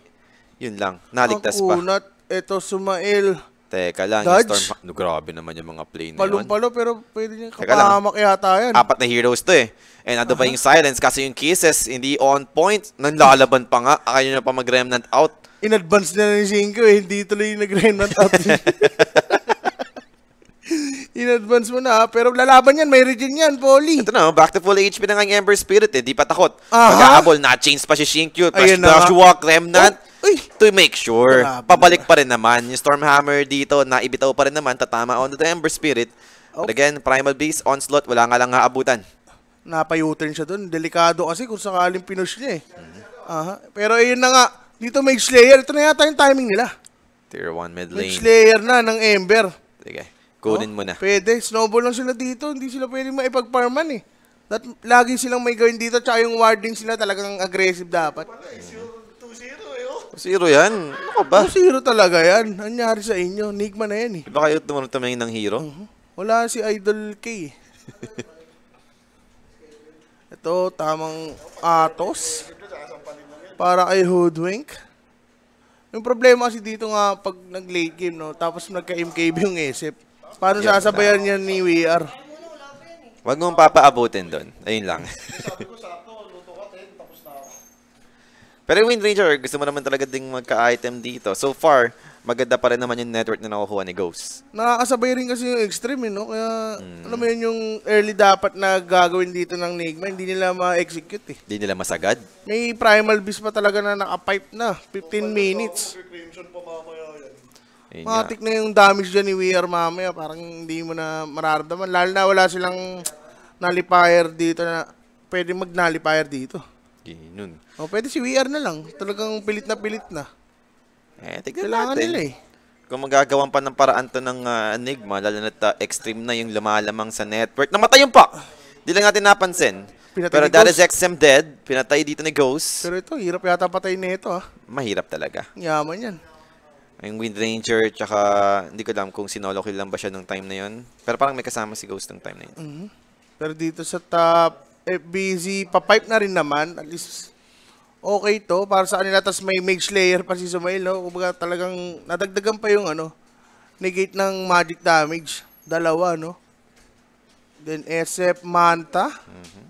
[SPEAKER 2] Yun lang. Naligtas Ang pa. Ang
[SPEAKER 1] unat, eto Sumail.
[SPEAKER 2] Teka lang, Dodge? yung Storm... No, grabe naman yung mga plane na yun.
[SPEAKER 1] palo pero pwede niya kapahamak yata yan. Apat
[SPEAKER 2] na heroes to eh. And ano uh-huh. pa yung silence? Kasi yung kisses, hindi on point. Nanlalaban pa nga. Akayo na pa mag-remnant out.
[SPEAKER 1] In advance na ni Shinko eh. Hindi tuloy nag-remnant out. (laughs) In advance mo na, pero lalaban yan, may regen yan, Polly. Ito na, oh. back to full HP na
[SPEAKER 2] nga yung Ember Spirit, eh. di pa takot. mag aabol na-chains pa si Shinkyu, Flash, Flash Walk, Remnant. Oh. Uy, to make sure, Grabe pabalik pa rin naman. Yung Stormhammer dito, naibitaw pa rin naman, tatama on the Ember Spirit. Oh. But again, Primal Beast, Onslaught, wala nga lang haabutan.
[SPEAKER 1] Napayutin siya doon. Delikado kasi kung sakaling pinush niya eh. Mm-hmm. Uh-huh. Pero ayun na nga, dito Mage Slayer, ito na yata yung timing nila.
[SPEAKER 2] Tier 1 mid lane. Mage Slayer
[SPEAKER 1] na ng Ember. Sige, kunin oh, mo na. Pwede, snowball lang sila dito. Hindi sila pwede maipag-farman eh. That, lagi silang may gawin dito, tsaka yung warding sila talagang aggressive dapat. Mm-hmm. Zero yan. Ano ka ba? Zero talaga yan. Anyari sa inyo. Nigma na yan eh.
[SPEAKER 2] Iba kayo tumunod tumayin ng hero? Uh-huh.
[SPEAKER 1] Wala si Idol K. (laughs) Ito, tamang atos. Para kay Hoodwink. Yung problema kasi dito nga pag nag-late game, no? Tapos nagka-MKB yung isip. Paano sasabayan niya ni VR?
[SPEAKER 2] Wag mong papaabutin doon. Ayun lang. (laughs) Pero Wind Ranger, gusto mo naman talaga ding magka-item dito. So far, maganda pa rin naman yung network na nakukuha ni Ghost.
[SPEAKER 1] Nakakasabay rin kasi yung extreme, eh, no? Kaya, mm. alam mo yun, yung early dapat na gagawin dito ng Nigma, hindi nila ma-execute eh.
[SPEAKER 2] Hindi nila masagad.
[SPEAKER 1] May primal beast pa talaga na nakapipe na, 15 oh, minutes. Crimson pa mamaya yan. Ayun Matik na yung damage dyan ni Weir mamaya, parang hindi mo na mararamdaman. Lalo na wala silang nullifier dito na pwede mag-nullifier dito. Ganun. O, oh, pwede si VR na lang. Talagang pilit na pilit na.
[SPEAKER 2] Eh, tignan Kailangan natin. nila eh. Kung magagawan pa ng paraan to ng uh, Enigma, lalo na uh, ah, extreme na yung lumalamang sa network. Namatay yung pa! Hindi lang natin napansin.
[SPEAKER 1] Pinatay Pero that Ghost. is
[SPEAKER 2] XM dead. Pinatay dito ni Ghost. Pero
[SPEAKER 1] ito, hirap yata patayin na ito ah.
[SPEAKER 2] Mahirap talaga.
[SPEAKER 1] Yaman yan.
[SPEAKER 2] Yung Wind Ranger, tsaka hindi ko alam kung sinolokill lang ba siya nung time na yon Pero parang may kasama si Ghost nung time na
[SPEAKER 1] yun. Mm -hmm. Pero dito sa top eh, pa-pipe na rin naman. At least, okay to para sa kanila. Tapos may mage layer pa si Sumail, no? Kumbaga talagang nadagdagan pa yung ano, negate ng magic damage. Dalawa, no? Then SF Manta.
[SPEAKER 2] Mm-hmm.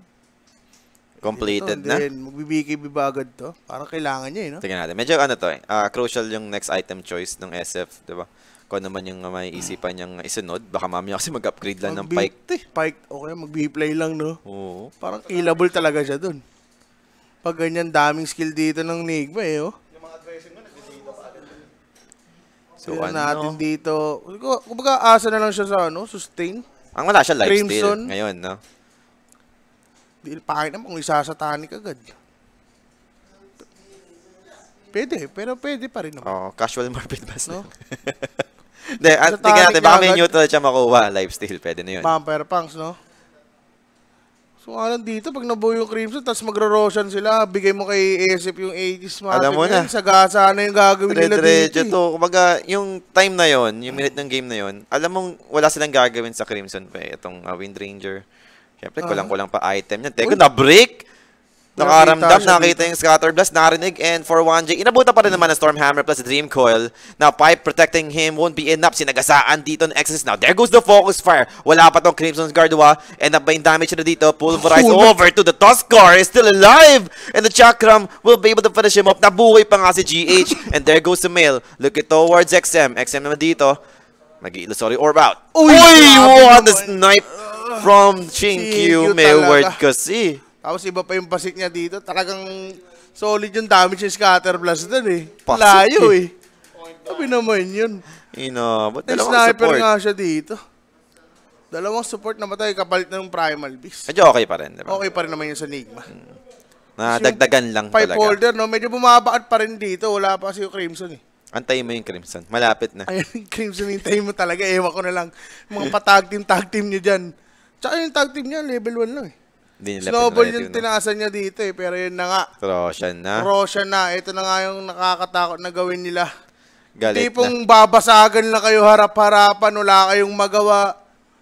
[SPEAKER 2] Completed Ito, na. Then,
[SPEAKER 1] magbibikib ba agad to? Parang kailangan niya, eh, no?
[SPEAKER 2] Tingnan natin. Medyo ano to, eh. Uh, crucial yung next item choice ng SF, di ba? kung naman yung may isipan niyang isunod. Baka mamaya kasi mag-upgrade lang mag ng Pike.
[SPEAKER 1] Eh, Pike, okay, mag-play lang, no? Oo. Parang killable talaga siya dun. Pag ganyan, daming skill dito ng Nigma, eh, oh. Yung mga advising mo, nagdidita pa agad. So, Kaya ano? natin dito. Kumbaga, asa na lang siya sa, ano, sustain. Ang wala siya lifesteal ngayon, no? Di, pangit naman kung isasatani agad. Pwede, pero pwede pa rin
[SPEAKER 2] naman. Oh, casual (laughs) morbid bas. No? (laughs) De, at ah, tingnan natin, baka may neutral siya makuha. Live pwede na yun.
[SPEAKER 1] Vampire Punks, no? So, alam dito, pag nabuo yung Crimson, tapos magro-roshan sila, bigay mo kay ASF yung 80s Matic. Alam mo na. Sa gasa na yung gagawin nila dito. Diretso eh. to. Kumbaga, yung
[SPEAKER 2] time na yon yung minute ng game na yon alam mong wala silang gagawin sa Crimson pa eh. Itong uh, Wind Ranger. Siyempre, ah. kulang-kulang pa item niya. Teko, na-break! Nakaramdam, nakita, yung Scatter Blast, narinig, and for 1J, inabuta pa rin naman ng Stormhammer plus Dream Coil. Now, Pipe protecting him won't be enough. Sinagasaan dito ng Exodus. Now, there goes the Focus Fire. Wala pa tong Crimson's Gardewa. And up ba yung damage na dito? Pulverize oh, over to the Tuskar is still alive! And the Chakram will be able to finish him up. Nabuhay pa nga si GH. and there goes the Mail. Look it towards XM. XM naman dito. nag sorry, orb out. Uy! Uy! What a snipe
[SPEAKER 1] from Chinkyu. May word kasi. Tapos iba pa yung pasik niya dito. Talagang solid yung damage ng scatter blast doon eh. Pasik Layo eh. eh. Sabi naman yun.
[SPEAKER 2] Ino, but dalawang sniper support? nga
[SPEAKER 1] siya dito. Dalawang support na matay kapalit ng Primal Beast. Medyo okay pa rin, di ba? Okay pa rin naman yung sa Enigma. Hmm. Nadagdagan lang five talaga. Five holder, no? Medyo bumabaat pa rin dito. Wala pa kasi yung Crimson eh.
[SPEAKER 2] Antayin mo yung Crimson. Malapit na. Ayun,
[SPEAKER 1] yung Crimson, hintayin mo talaga. Ewan ko na lang. Mga patag team, tag team nyo dyan. Tsaka yung tag team niya, level 1 lang eh.
[SPEAKER 2] Hindi nila Snowball yung tinaasan
[SPEAKER 1] niya dito eh, pero yun na nga.
[SPEAKER 2] Russian na.
[SPEAKER 1] Russian na. Ito na nga yung nakakatakot na gawin nila.
[SPEAKER 2] Galit Tipong
[SPEAKER 1] na. babasagan na kayo harap-harapan, wala kayong magawa.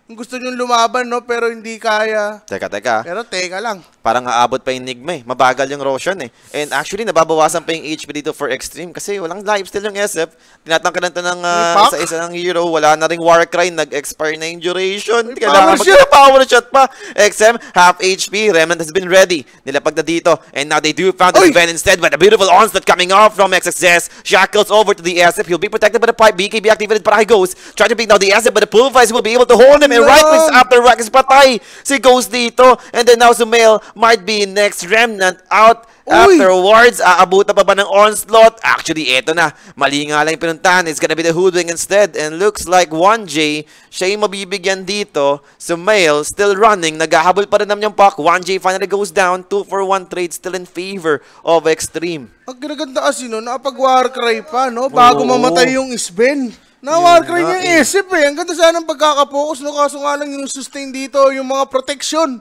[SPEAKER 1] Gusto nyo lumaban, no? Pero hindi kaya. Teka, teka. Pero teka lang
[SPEAKER 2] parang aabot pa yung Nigma eh. Mabagal yung Roshan eh. And actually, nababawasan pa yung HP dito for Extreme kasi walang lifesteal yung SF. Tinatangka na ito ng uh, ah, isa-isa ng hero. Wala na rin Warcry. Nag-expire na yung duration. Ay, Kailangan mag shot. (laughs) power shot pa. XM, half HP. Remnant has been ready. Nilapag na dito. And now they do found the event instead with a beautiful onslaught coming off from XXS. Shackles over to the SF. He'll be protected by the pipe. BKB activated para kay Ghost. Try to pick now the SF but the Pulverize will be able to hold him. And no. right clicks after Rackets patay si Ghost dito. And then now Sumail might be next remnant out uh, Uy! afterwards. Aabutan pa ba ng onslaught? Actually, eto na. Mali nga lang yung pinuntahan. It's gonna be the Hoodwing instead. And looks like 1J, siya yung mabibigyan dito. So, male, still running. Naghahabol pa rin naman yung puck. 1J finally goes down. 2 for 1 trade still in favor of Extreme.
[SPEAKER 1] Ang ginaganda kasi no, napag-war cry pa, no? Bago Oo. mamatay yung Sven. Na-war cry niya yung eh. isip eh. Ang ganda sana ng pagkakapokus, no? Kaso nga lang yung sustain dito, yung mga protection.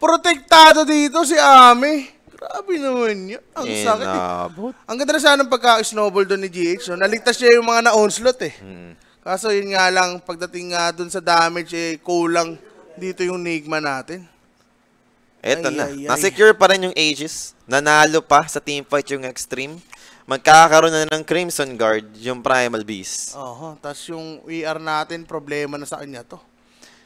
[SPEAKER 1] Protektado dito si Ami. Grabe naman yun. Ang Eh, sakit. nabot. Eh. Ang ganda na sana ng pagka-snowball doon ni GH. No? Naligtas siya yung mga na-onslaught eh. Hmm. Kaso yun nga lang, pagdating nga doon sa damage, eh, kulang dito yung Nigma natin.
[SPEAKER 2] Eto Ay, na. ay, ay. Na-secure pa rin yung Aegis. Nanalo pa sa teamfight yung Extreme. Magkakaroon na ng Crimson Guard, yung Primal Beast.
[SPEAKER 1] Oho, tapos yung ER natin, problema na sa kanya to.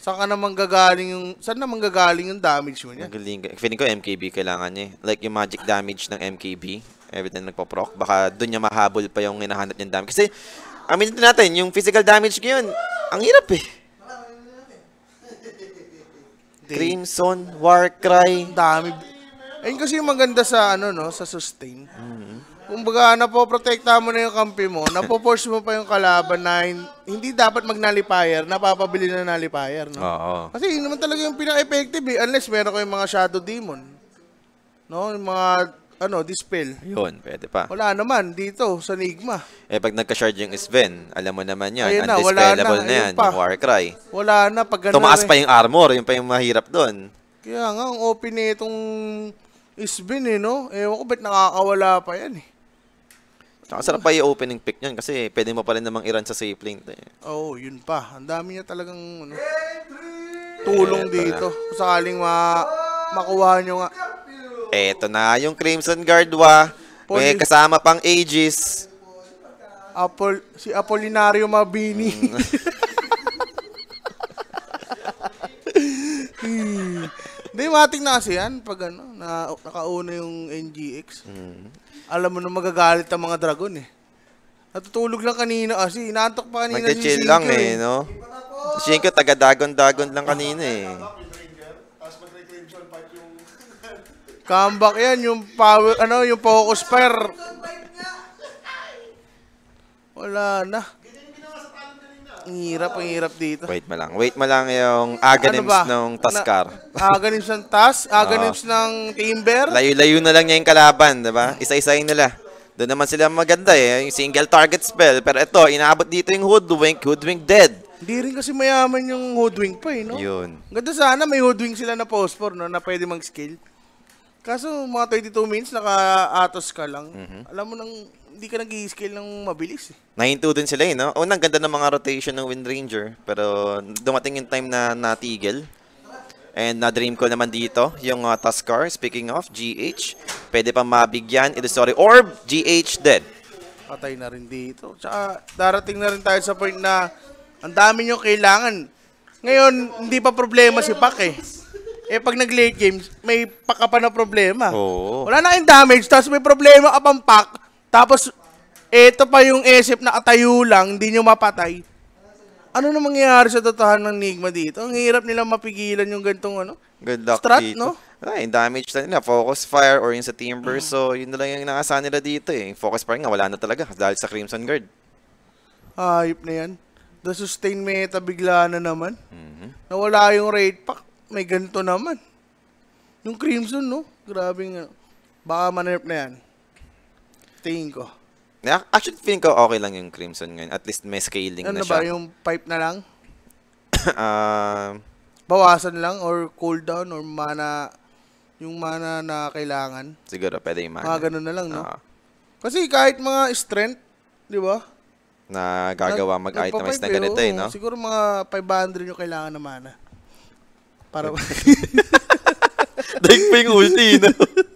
[SPEAKER 1] Saan ka naman gagaling yung, saan naman gagaling yung damage mo niya?
[SPEAKER 2] Magaling. Feeling ko MKB kailangan niya. Eh. Like yung magic damage ng MKB, every time nagpo-proc, baka doon niya mahabol pa yung hinahanap niyang damage. Kasi, aminin natin, yung physical damage ko yun, ang hirap eh.
[SPEAKER 1] (laughs) Crimson, Warcry. Dami. Ayun kasi yung maganda sa, ano, no, sa sustain. Mm -hmm. Kumbaga, napoprotektahan mo na yung kampi mo, napoforce mo pa yung kalaban na hindi dapat mag-nullifier, napapabili na nullifier, no? Oo. Kasi yun naman talaga yung pinaka-effective eh, unless meron yung mga shadow demon. No? Yung mga, ano, dispel.
[SPEAKER 2] Yun, pwede pa.
[SPEAKER 1] Wala naman dito sa Nigma.
[SPEAKER 2] Eh, pag nagka-charge yung Sven, alam mo naman yan, Ayun na, undispellable na, na, yan, ayun pa. yung Warcry.
[SPEAKER 1] Wala na, pag ganun, Tumaas eh. pa yung
[SPEAKER 2] armor, yung pa yung mahirap doon.
[SPEAKER 1] Kaya nga, ang open na itong Sven eh, no? Ewan ko ba't nakakawala pa yan eh.
[SPEAKER 2] Tsaka sarap pa yung opening pick niyan kasi pwede mo pa rin namang i-run sa safe lane.
[SPEAKER 1] Oo, oh, yun pa. Ang dami niya talagang ano,
[SPEAKER 2] tulong dito.
[SPEAKER 1] Na. Kung sakaling ma makuha nyo nga.
[SPEAKER 2] Eto na yung Crimson Guardwa. Poli May kasama pang Aegis.
[SPEAKER 1] Apol si Apolinario Mabini. Mm. (laughs) (laughs) Hindi, matik na kasi yan pag ano, na, nakauna yung NGX. Mm. Alam mo na magagalit ang mga dragon eh. Natutulog lang kanina kasi. Ah, inaantok pa kanina yung Shinko. lang eh. eh, no? Si
[SPEAKER 2] Shinko, taga-dagon-dagon lang kanina eh.
[SPEAKER 1] Comeback yan, yung power, ano, yung focus fire. Wala na. Ang hirap, ang hirap dito. Wait
[SPEAKER 2] mo lang. Wait mo lang yung aganims ano ng Taskar. Na,
[SPEAKER 1] aganims ng Tas? (laughs) Aganims oh. ng Timber?
[SPEAKER 2] Layo-layo na lang niya yung kalaban, di ba? Isa-isayin nila. Doon naman sila maganda eh. Yung single target spell. Pero ito, inaabot dito yung Hoodwink. Hoodwink dead.
[SPEAKER 1] Hindi rin kasi mayaman yung Hoodwink pa eh, no? Yun. Ganda sana may Hoodwink sila na post for, no? Na pwede mag-skill. Kaso mga 22 minutes, naka-atos ka lang. Mm -hmm. Alam mo nang hindi ka nag i ng mabilis. Eh.
[SPEAKER 2] 9-2 din sila eh, no? Unang ganda ng mga rotation ng Wind Ranger, pero dumating yung time na natigil. And na-dream ko naman dito, yung uh, Tuskar, speaking of, GH. Pwede pa mabigyan, Illusory Orb, GH dead.
[SPEAKER 1] Patay na rin dito. Tsaka darating na rin tayo sa point na ang dami nyo kailangan. Ngayon, hindi pa problema si Pak eh. Eh, pag nag-late games, may paka na problema. Oo. Wala na yung damage, tapos may problema ka pang pack. Tapos, eto pa yung isip na katayo lang, hindi nyo mapatay. Ano na mangyayari sa totohan ng Nigma dito? Ang hirap nila mapigilan yung gantong ano.
[SPEAKER 2] Good luck Strat, dito. no? Ay, damage na nila. Focus fire or yung sa timber. Mm. So, yun na lang yung nakasahan nila dito eh. Yung focus fire nga, wala na talaga dahil sa Crimson Guard.
[SPEAKER 1] Ayop na yan. The sustain meta bigla na naman. Mm-hmm. Nawala yung raid pack. May ganito naman. Yung Crimson, no? Grabe nga. Baka manerp na yan tingin ko.
[SPEAKER 2] Na- Actually, feeling ko okay lang yung Crimson ngayon. At least may scaling Ano na, Ano ba, yung pipe na lang? (coughs) Ah,
[SPEAKER 1] Bawasan lang or cooldown or mana, yung mana na kailangan.
[SPEAKER 2] siguro, pwede yung mana. Mga ganun
[SPEAKER 1] na lang, no? Ah, Kasi kahit mga strength, di ba?
[SPEAKER 2] na gagawa mag-itemize na ganito eh, eh no?
[SPEAKER 1] Siguro mga 500 yung kailangan na mana. Para (laughs) (laughs) Daig pa yung ulti, no? (laughs)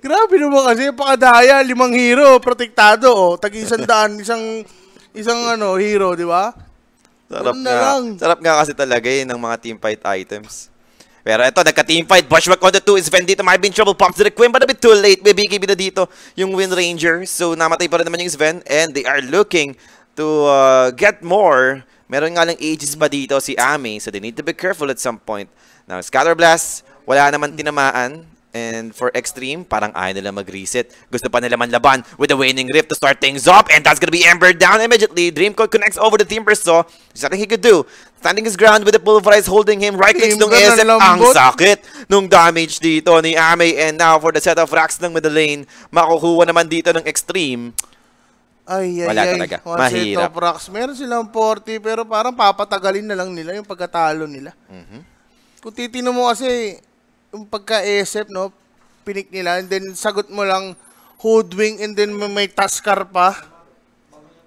[SPEAKER 1] Grabe naman kasi, pakadaya, limang hero, protektado, oh. Tag isang (laughs) isang, isang ano, hero, di ba? Sarap na nga. Lang.
[SPEAKER 2] Sarap nga kasi talaga yun eh, ng mga team fight items. Pero ito, nagka-team fight. Bushwhack on the 2 is Vendita. Might be in trouble. Pops to the Quinn, but a bit too late. May BKB na dito yung Wind Ranger. So, namatay pa rin naman yung Sven. And they are looking to uh, get more. Meron nga lang Aegis pa dito si Ami. So, they need to be careful at some point. Now, Scatterblast, Wala naman tinamaan. And for Extreme, parang ayaw nila mag-reset. Gusto pa nila manlaban with the winning rift to start things up. And that's gonna be Ember down immediately. Dreamcode connects over the Timber so There's nothing he could do. Standing his ground with the Pulverize holding him. Right clicks nung SM. Ang sakit nung damage dito ni Ame. And now for the set of racks ng middle lane, makukuha naman dito ng Extreme.
[SPEAKER 1] Ay, ay, Wala ay, talaga. Once Mahirap. Top rocks. Meron silang 40 pero parang papatagalin na lang nila yung pagkatalo nila. Mm -hmm. Kung titino mo kasi yung pagka-SF, no? Pinik nila, and then sagot mo lang, hoodwing, and then may, may taskar pa.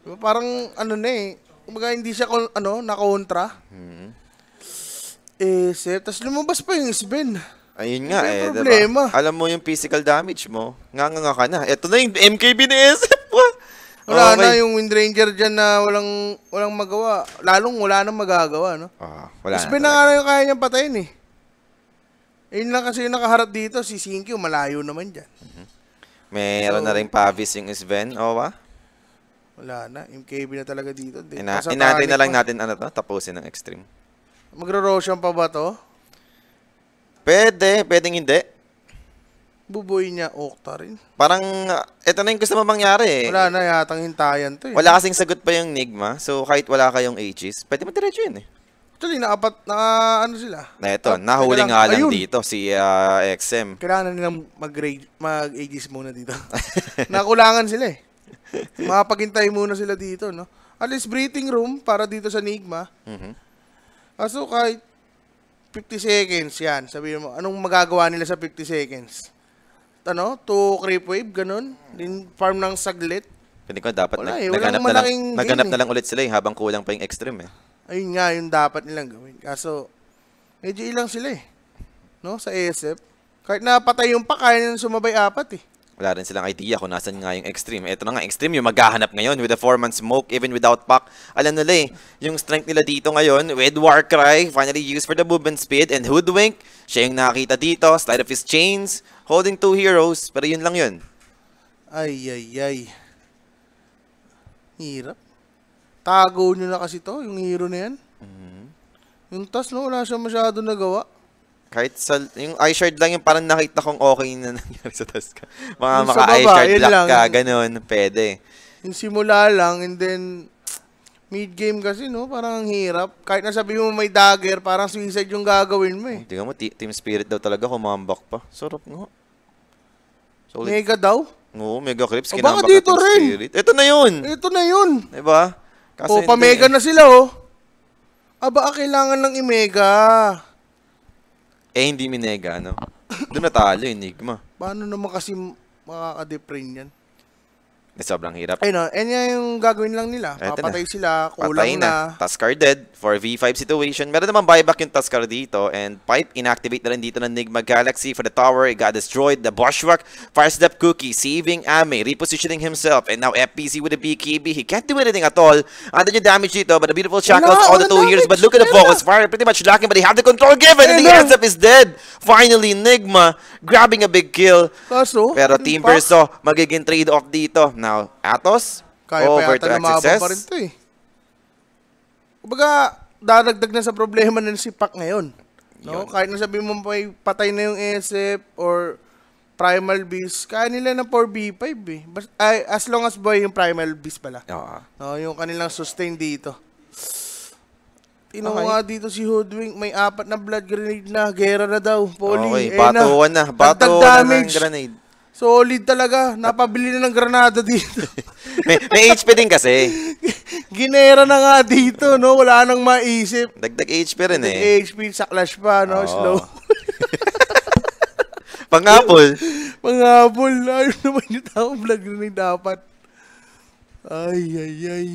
[SPEAKER 1] Diba? Parang, ano na eh, kumbaga hindi siya, ano, nakontra. Mm-hmm. SF, tapos lumabas pa yung Sven. Ayun nga eh, diba? problema.
[SPEAKER 2] Diba? Alam mo yung physical damage mo, nga nga ka na. Ito na yung MKB ni SF mo.
[SPEAKER 1] Wala okay. na yung Wind Ranger diyan na walang walang magawa. Lalong wala nang magagawa, no? Ah, wala. Sven na, na nga yung kaya niyang patayin eh. Eh, yun lang kasi yung nakaharap dito, si Sinkyo, malayo naman dyan. Mm-hmm.
[SPEAKER 2] Meron so, na rin Pavis yung Sven, o oh, ba?
[SPEAKER 1] Wala na. Yung na talaga dito. Ina inatay na lang natin
[SPEAKER 2] ano to, tapusin ng extreme.
[SPEAKER 1] Magro-roshan pa ba to? Pwede, pwedeng hindi. Buboy niya Okta rin. Parang, ah, eto na yung gusto mo mangyari eh. Wala na yatang hintayan to eh. Wala kasing
[SPEAKER 2] sagot pa yung Nigma. So, kahit wala kayong Aegis, pwede mo diretso yun eh.
[SPEAKER 1] Actually, naapat, na ano sila.
[SPEAKER 2] Na ito, uh, ah, nahuli nga lang ayun. dito si uh, ah,
[SPEAKER 1] XM. Kailangan nilang mag grade mag, ages muna dito. (laughs) Nakulangan sila eh. Makapaghintay muna sila dito, no? At least breathing room para dito sa Nigma. Mm-hmm. Kaso kahit 50 seconds yan, sabi mo, anong magagawa nila sa 50 seconds? Ano? To creep wave, ganun? Din farm ng saglit?
[SPEAKER 2] Pwede ko dapat wala, nag- eh, naghanap, na lang, naghanap na lang ulit sila eh, habang kulang pa yung extreme eh
[SPEAKER 1] ayun nga yung dapat nilang gawin. Kaso, medyo ilang sila eh. No? Sa ASF. Kahit napatay yung pa, kaya nilang sumabay apat eh.
[SPEAKER 2] Wala rin silang idea kung nasan nga yung extreme. Ito na nga, extreme yung maghahanap ngayon with a four-man smoke, even without pack. Alam nila eh, yung strength nila dito ngayon with Warcry, finally used for the movement speed, and Hoodwink, siya yung nakakita dito, slide of his chains, holding two heroes, pero yun lang yun.
[SPEAKER 1] Ay, ay, ay. Hirap. Tago nyo na kasi to, yung hero na yan. Mm-hmm. Yung tas, no, wala siya masyado nagawa.
[SPEAKER 2] Kahit sa, yung
[SPEAKER 1] eye shard lang yung
[SPEAKER 2] parang nakita kong okay na nangyari sa task. Mga maka-eye shard black lang. ka, ganun, pwede.
[SPEAKER 1] Yung simula lang, and then, mid-game kasi, no, parang ang hirap. Kahit na sabi mo may dagger, parang suicide yung gagawin mo eh.
[SPEAKER 2] Tingnan mo, team spirit daw talaga, kumambak pa. Sarap nga. Solid. Mega daw? Oo, mega clips. O, oh, baka dito rin. Spirit. Ito na yun. Ito na
[SPEAKER 1] yun. Diba? Kasi o, oh, pamega na sila, oh. Aba, ah, kailangan ng imega.
[SPEAKER 2] Eh, hindi minega, no? Doon natalo, Enigma.
[SPEAKER 1] Paano naman kasi makakadeprane yan?
[SPEAKER 2] Sobrang hirap. Ayun,
[SPEAKER 1] and eh, yan yung gagawin lang nila. Papatay na. sila, kulang na. na.
[SPEAKER 2] Tuskar dead for V5 situation. Meron naman buyback yung Tuskar dito. And Pipe, inactivate na rin dito ng Nigma Galaxy for the tower. It got destroyed. The Bushwhack, Firestep Cookie, saving Ame, repositioning himself. And now FPC with the BKB. He can't do anything at all. Under the damage dito, but the beautiful shackles all the two years. But look at the focus. Fire pretty much lacking, but they have the control given. And the SF is dead. Finally, Nigma grabbing a big kill.
[SPEAKER 1] Kaso, Pero Team Perso,
[SPEAKER 2] magiging trade-off dito now?
[SPEAKER 1] Atos? Kaya o pa yata lumabang pa rin to eh. Kumbaga, dadagdag na sa problema na si Pac ngayon. No? Yun. Kahit na sabi mo may patay na yung SF or Primal Beast, kaya nila ng 4 b 5 eh. Bas, ay, as long as boy yung Primal Beast pala. Oo. No, yung kanilang sustain dito. Tinawa okay. dito si Hoodwink, may apat na blood grenade na, gera na daw, Poli. Okay, eh batuan
[SPEAKER 2] na, na. batuan na ng
[SPEAKER 1] grenade. Solid talaga. Napabili na ng granada dito. (laughs)
[SPEAKER 2] may, may HP din kasi.
[SPEAKER 1] Ginera na nga dito, no? Wala nang maisip. Dagdag HP rin eh. Dagdag eh. HP, saklash pa, no? Oo. Slow. (laughs) Pangapol. (laughs) Panghabol. Ayun naman yung tao vlog na yung dapat. Ay, ay, ay.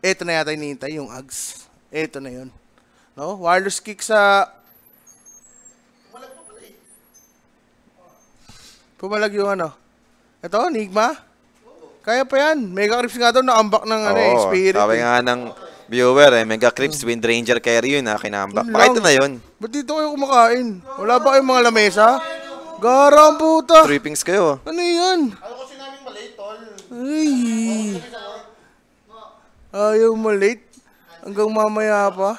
[SPEAKER 1] Ito na yata hinihintay yung Ags. Ito na yun. No? Wireless kick sa Pumalag yung ano. Ito, Nigma. Kaya pa yan. Mega Crips nga daw, naambak ng ano, eh, Oo, spirit. sabi eh. nga
[SPEAKER 2] ng viewer eh, Mega Crips, hmm. Wind Ranger carry yun ha, kinambak. Yun na yun.
[SPEAKER 1] Ba't dito kayo kumakain? Wala ba kayong mga lamesa? Gara puta. Trippings kayo. Ano yan? Ano ko sinabing mali, tol? Ay. Ayaw mo late. Hanggang mamaya pa.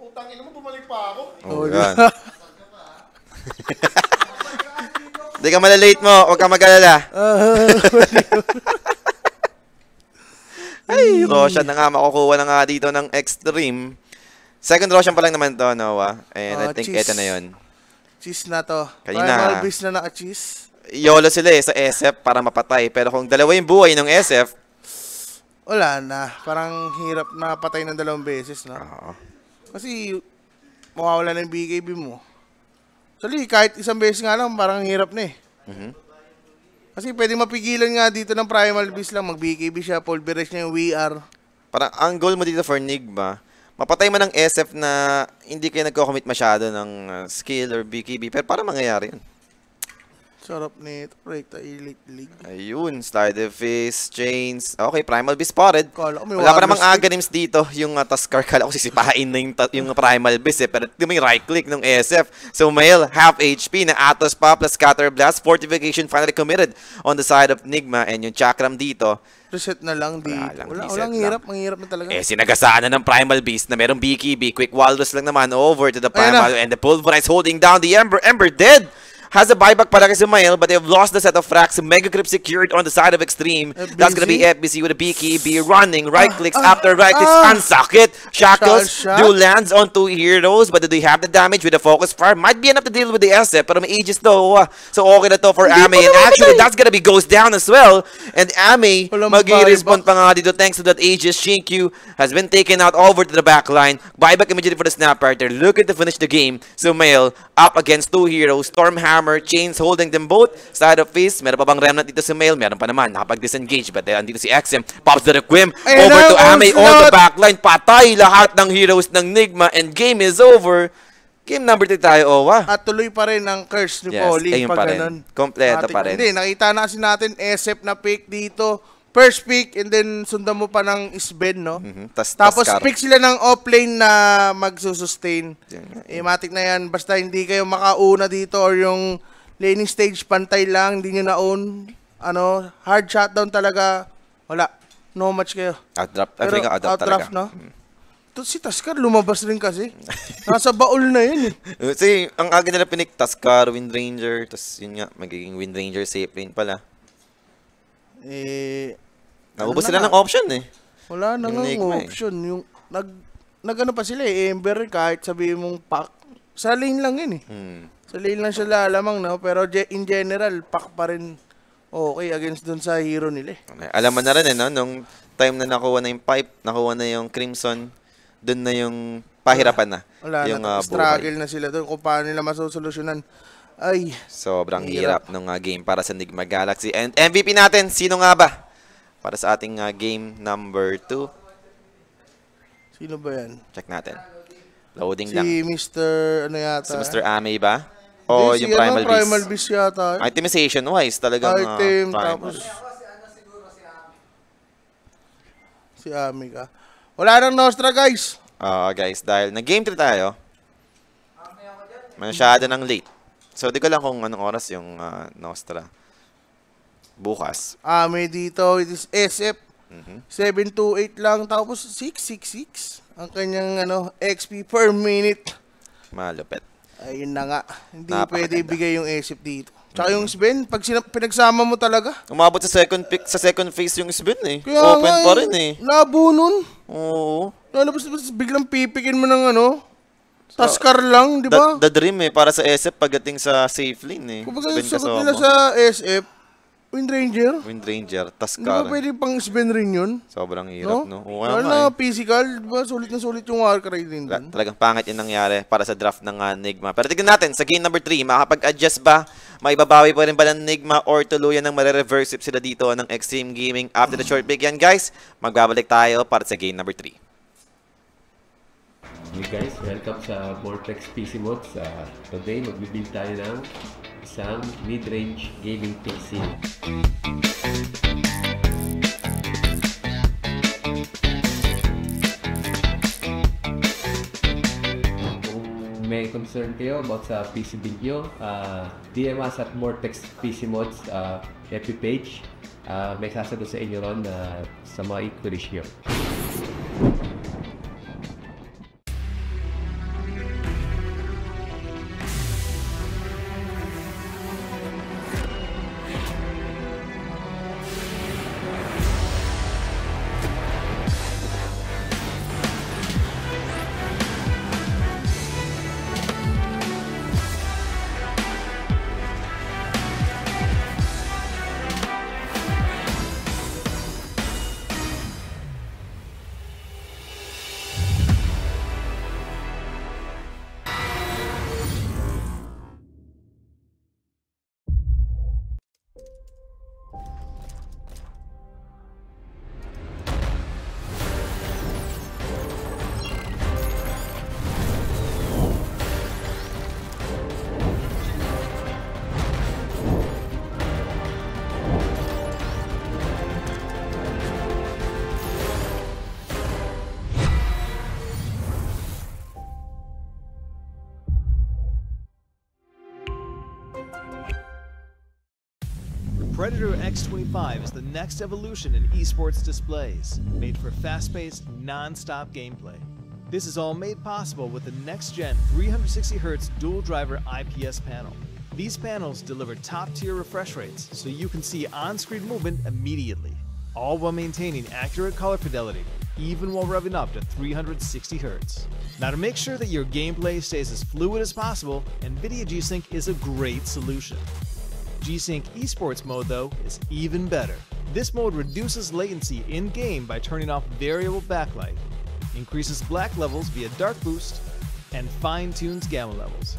[SPEAKER 1] Putang
[SPEAKER 3] ina mo, bumalik pa ako. Oh, Oh, God. (laughs)
[SPEAKER 2] Hindi ka malalate mo. Huwag ka magalala. Uh, (laughs) Ay, Roshan na nga. Makukuha na nga dito ng extreme. Second Roshan pa lang naman to, Noah. And uh, I ah, think cheese. eto na yon.
[SPEAKER 1] Cheese na to. Kanina. Parang Malbis na naka-cheese.
[SPEAKER 2] Yolo sila eh sa SF para mapatay. Pero kung dalawa yung buhay ng SF,
[SPEAKER 1] wala na. Parang hirap na patay ng dalawang beses, no? Oo. Kasi mawawala na yung BKB mo. Actually, kahit isang beses nga lang, parang hirap na eh. Mm-hmm. Kasi pwede mapigilan nga dito ng primal beast lang, mag-BKB siya, pulverize niya yung VR. Parang ang goal mo dito for Nigma,
[SPEAKER 2] mapatay man ng SF na hindi kayo nagko-commit masyado ng uh, skill or BKB, pero para mangyayari yun.
[SPEAKER 1] Sarap nito, break ta elite league.
[SPEAKER 2] Ayun, Slide of Fist, Chains. Okay, Primal Beast spotted. Kala, Wala pa namang aganims dito. Yung uh, Tuskar, kala ko sisipahin na yung, yung Primal Beast eh. Pero may right click ng ASF. So male, half HP na Atos pa plus Scatter Blast. Fortification finally committed on the side of Nigma. And yung Chakram dito,
[SPEAKER 1] Reset na lang dito. Wala lang, wala, walang hirap, lang. hirap na talaga. Eh,
[SPEAKER 2] sinagasaan na ng Primal Beast na merong BKB. Quick Walrus lang naman over to the Primal. And the Pulverize holding down the Ember. Ember dead! has a buyback para kay Sumail, but they've lost the set of racks. Mega Grip secured on the side of Extreme. FBC? Uh, that's gonna be FBC with a B key, be running, right clicks uh, uh, after right clicks, uh, unsakit. Shackles do lands on two heroes, but do they have the damage with the focus fire? Might be enough to deal with the asset, but I'm Aegis though, so okay na to for Ami, And actually, that's gonna be goes down as well. And Ami, mag-respond pa nga dito thanks to that Aegis. Shinkyu has been taken out over to the back line. Buyback immediately for the snap they Look looking to finish the game. Sumail up against two heroes. Storm has hammer, chains holding them both. Side of face, meron pa bang remnant dito si Mail? Meron pa naman, nakapag-disengage. But then, andito si XM, pops the requiem, Ayan over to oh, Ame, all the backline, patay lahat ng heroes ng Nigma, and game is over. Game number 3 tayo, Owa. Oh, ah.
[SPEAKER 1] At tuloy pa rin ang curse ni yes, Polly. Yes, pa rin. Kompleto pa ano rin. Hindi, nakita na natin, SF na pick dito first pick and then sundan mo pa ng Isben, no? Mm-hmm. Tas, Tapos tas pick sila ng offlane na magsusustain. Yeah, Imatic na yan. Basta hindi kayo makauna dito or yung laning stage pantay lang, hindi nyo na-own. Ano, hard shutdown talaga. Wala. No match kayo. Outdraft. Pero, I think outdraft, outdraft talaga. no? Mm-hmm. To, si Taskar lumabas rin kasi. (laughs) Nasa baul na yun eh.
[SPEAKER 2] Kasi ang aga nila pinik, Taskar, Wind Ranger, tapos yun nga, magiging Wind Ranger safe rin pala.
[SPEAKER 1] Eh, ano Naubos ano sila na, ng option eh. Wala na nga eh. option. Yung, nag, nagano pa sila eh, Ember kahit sabi mong pack, sa lane lang yun eh. Hmm. Sa lane lang siya lalamang, no? Pero in general, pack pa rin okay against dun sa hero nila eh. Okay. Alam mo na rin eh,
[SPEAKER 2] no? Nung time na nakuha na yung pipe, nakuha na yung crimson, dun na yung pahirapan na.
[SPEAKER 1] Wala yung, na. Uh, Struggle buhay. na sila dun kung paano nila masosolusyonan. Ay.
[SPEAKER 2] Sobrang hirap, hirap ng uh, ah, game para sa Nigma Galaxy. And MVP natin, sino nga ba? para sa ating uh, game number 2.
[SPEAKER 1] Sino ba yan?
[SPEAKER 2] Check natin. Loading si lang. Si
[SPEAKER 1] Mr. ano yata? Si Mr.
[SPEAKER 2] Ame ba? O Hindi, yung si ano? Primal, ano, Beast? Primal Beast yata. Itemization wise talagang uh, ah, primal. tapos
[SPEAKER 1] si Ami ka. Wala nang Nostra, guys.
[SPEAKER 2] Oo, uh, guys. Dahil na game 3 tayo. Masyado ng late. So, di ko lang kung anong oras yung uh, Nostra. Bukas.
[SPEAKER 1] Ah, may dito, it is SF. Mm-hmm. 728 lang, tapos 666 ang kanyang ano, XP per minute. Malupet. Ayun na nga. Hindi Napakaganda. pwede ibigay yung SF dito. Tsaka mm-hmm. yung Sven, pag pinagsama mo talaga. Umabot sa second pick, sa second phase yung Sven eh. Kaya Open nga, pa eh. rin eh. Labo nun. Oo. Lalabas, ano, biglang pipikin mo ng ano, So, Taskar lang, di ba?
[SPEAKER 2] The, the dream eh, para sa SF pagdating sa safe lane eh. Kumbaga yung sagot nila sa
[SPEAKER 1] SF, Wind Ranger,
[SPEAKER 2] Windranger, Hindi ba Tascar. pwede
[SPEAKER 1] pang spin rin yun?
[SPEAKER 2] Sobrang hirap, no? Oo Lalo nga, na eh.
[SPEAKER 1] physical, diba, sulit na sulit yung Warcry rin Wala,
[SPEAKER 2] talagang pangit yung nangyari para sa draft ng ah, Nigma. Pero tignan natin, sa game number 3, makakapag-adjust ba? Maibabawi pa rin ba ng Nigma or tuluyan ng marereverse sila dito ng Extreme Gaming after the short break yan, guys? Magbabalik tayo para sa game number 3. Hey guys, welcome sa Vortex PC Mods. Ah, today, magbibuild tayo ng isang mid-range gaming PC.
[SPEAKER 1] may concern kayo about sa PC build nyo,
[SPEAKER 2] uh, ah, DM us at Mortex PC Mods uh, ah, FB page. Uh, may
[SPEAKER 1] sasagot sa inyo ron uh, sa mga inquiries nyo.
[SPEAKER 3] Predator X25 is the next evolution in esports displays, made for fast-paced, non-stop gameplay. This is all made possible with the next-gen 360Hz dual-driver IPS panel. These panels deliver top-tier refresh rates, so you can see on-screen movement immediately, all while maintaining accurate color fidelity, even while revving up to 360Hz. Now to make sure that your gameplay stays as fluid as possible, NVIDIA G-Sync is a great solution. G-Sync Esports mode, though, is even better. This mode reduces latency in-game by turning off variable backlight, increases black levels via dark boost, and fine-tunes gamma levels.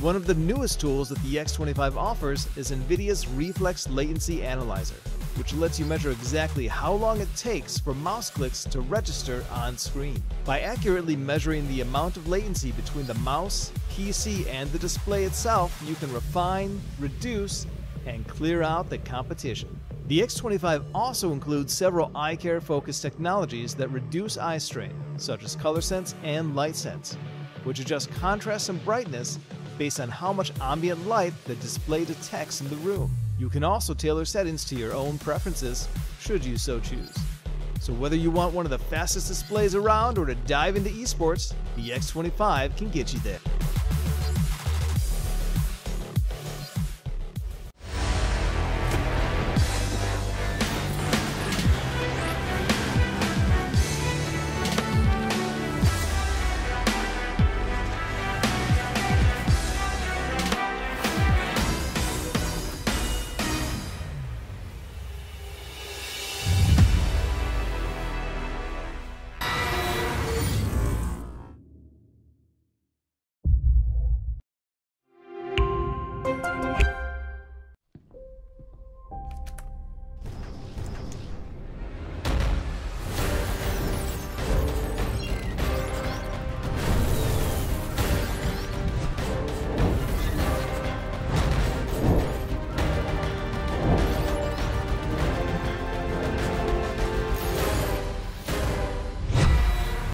[SPEAKER 3] One of the newest tools that the X25 offers is NVIDIA's Reflex Latency Analyzer, which lets you measure exactly how long it takes for mouse clicks to register on screen. By accurately measuring the amount of latency between the mouse, PC, and the display itself, you can refine, reduce, and clear out the competition. The X25 also includes several eye care focused technologies that reduce eye strain, such as color sense and light sense, which adjust contrast and brightness based on how much ambient light the display detects in the room. You can also tailor settings to your own preferences, should you so choose. So whether you want one of the fastest displays around or to dive into esports, the X25 can get you there.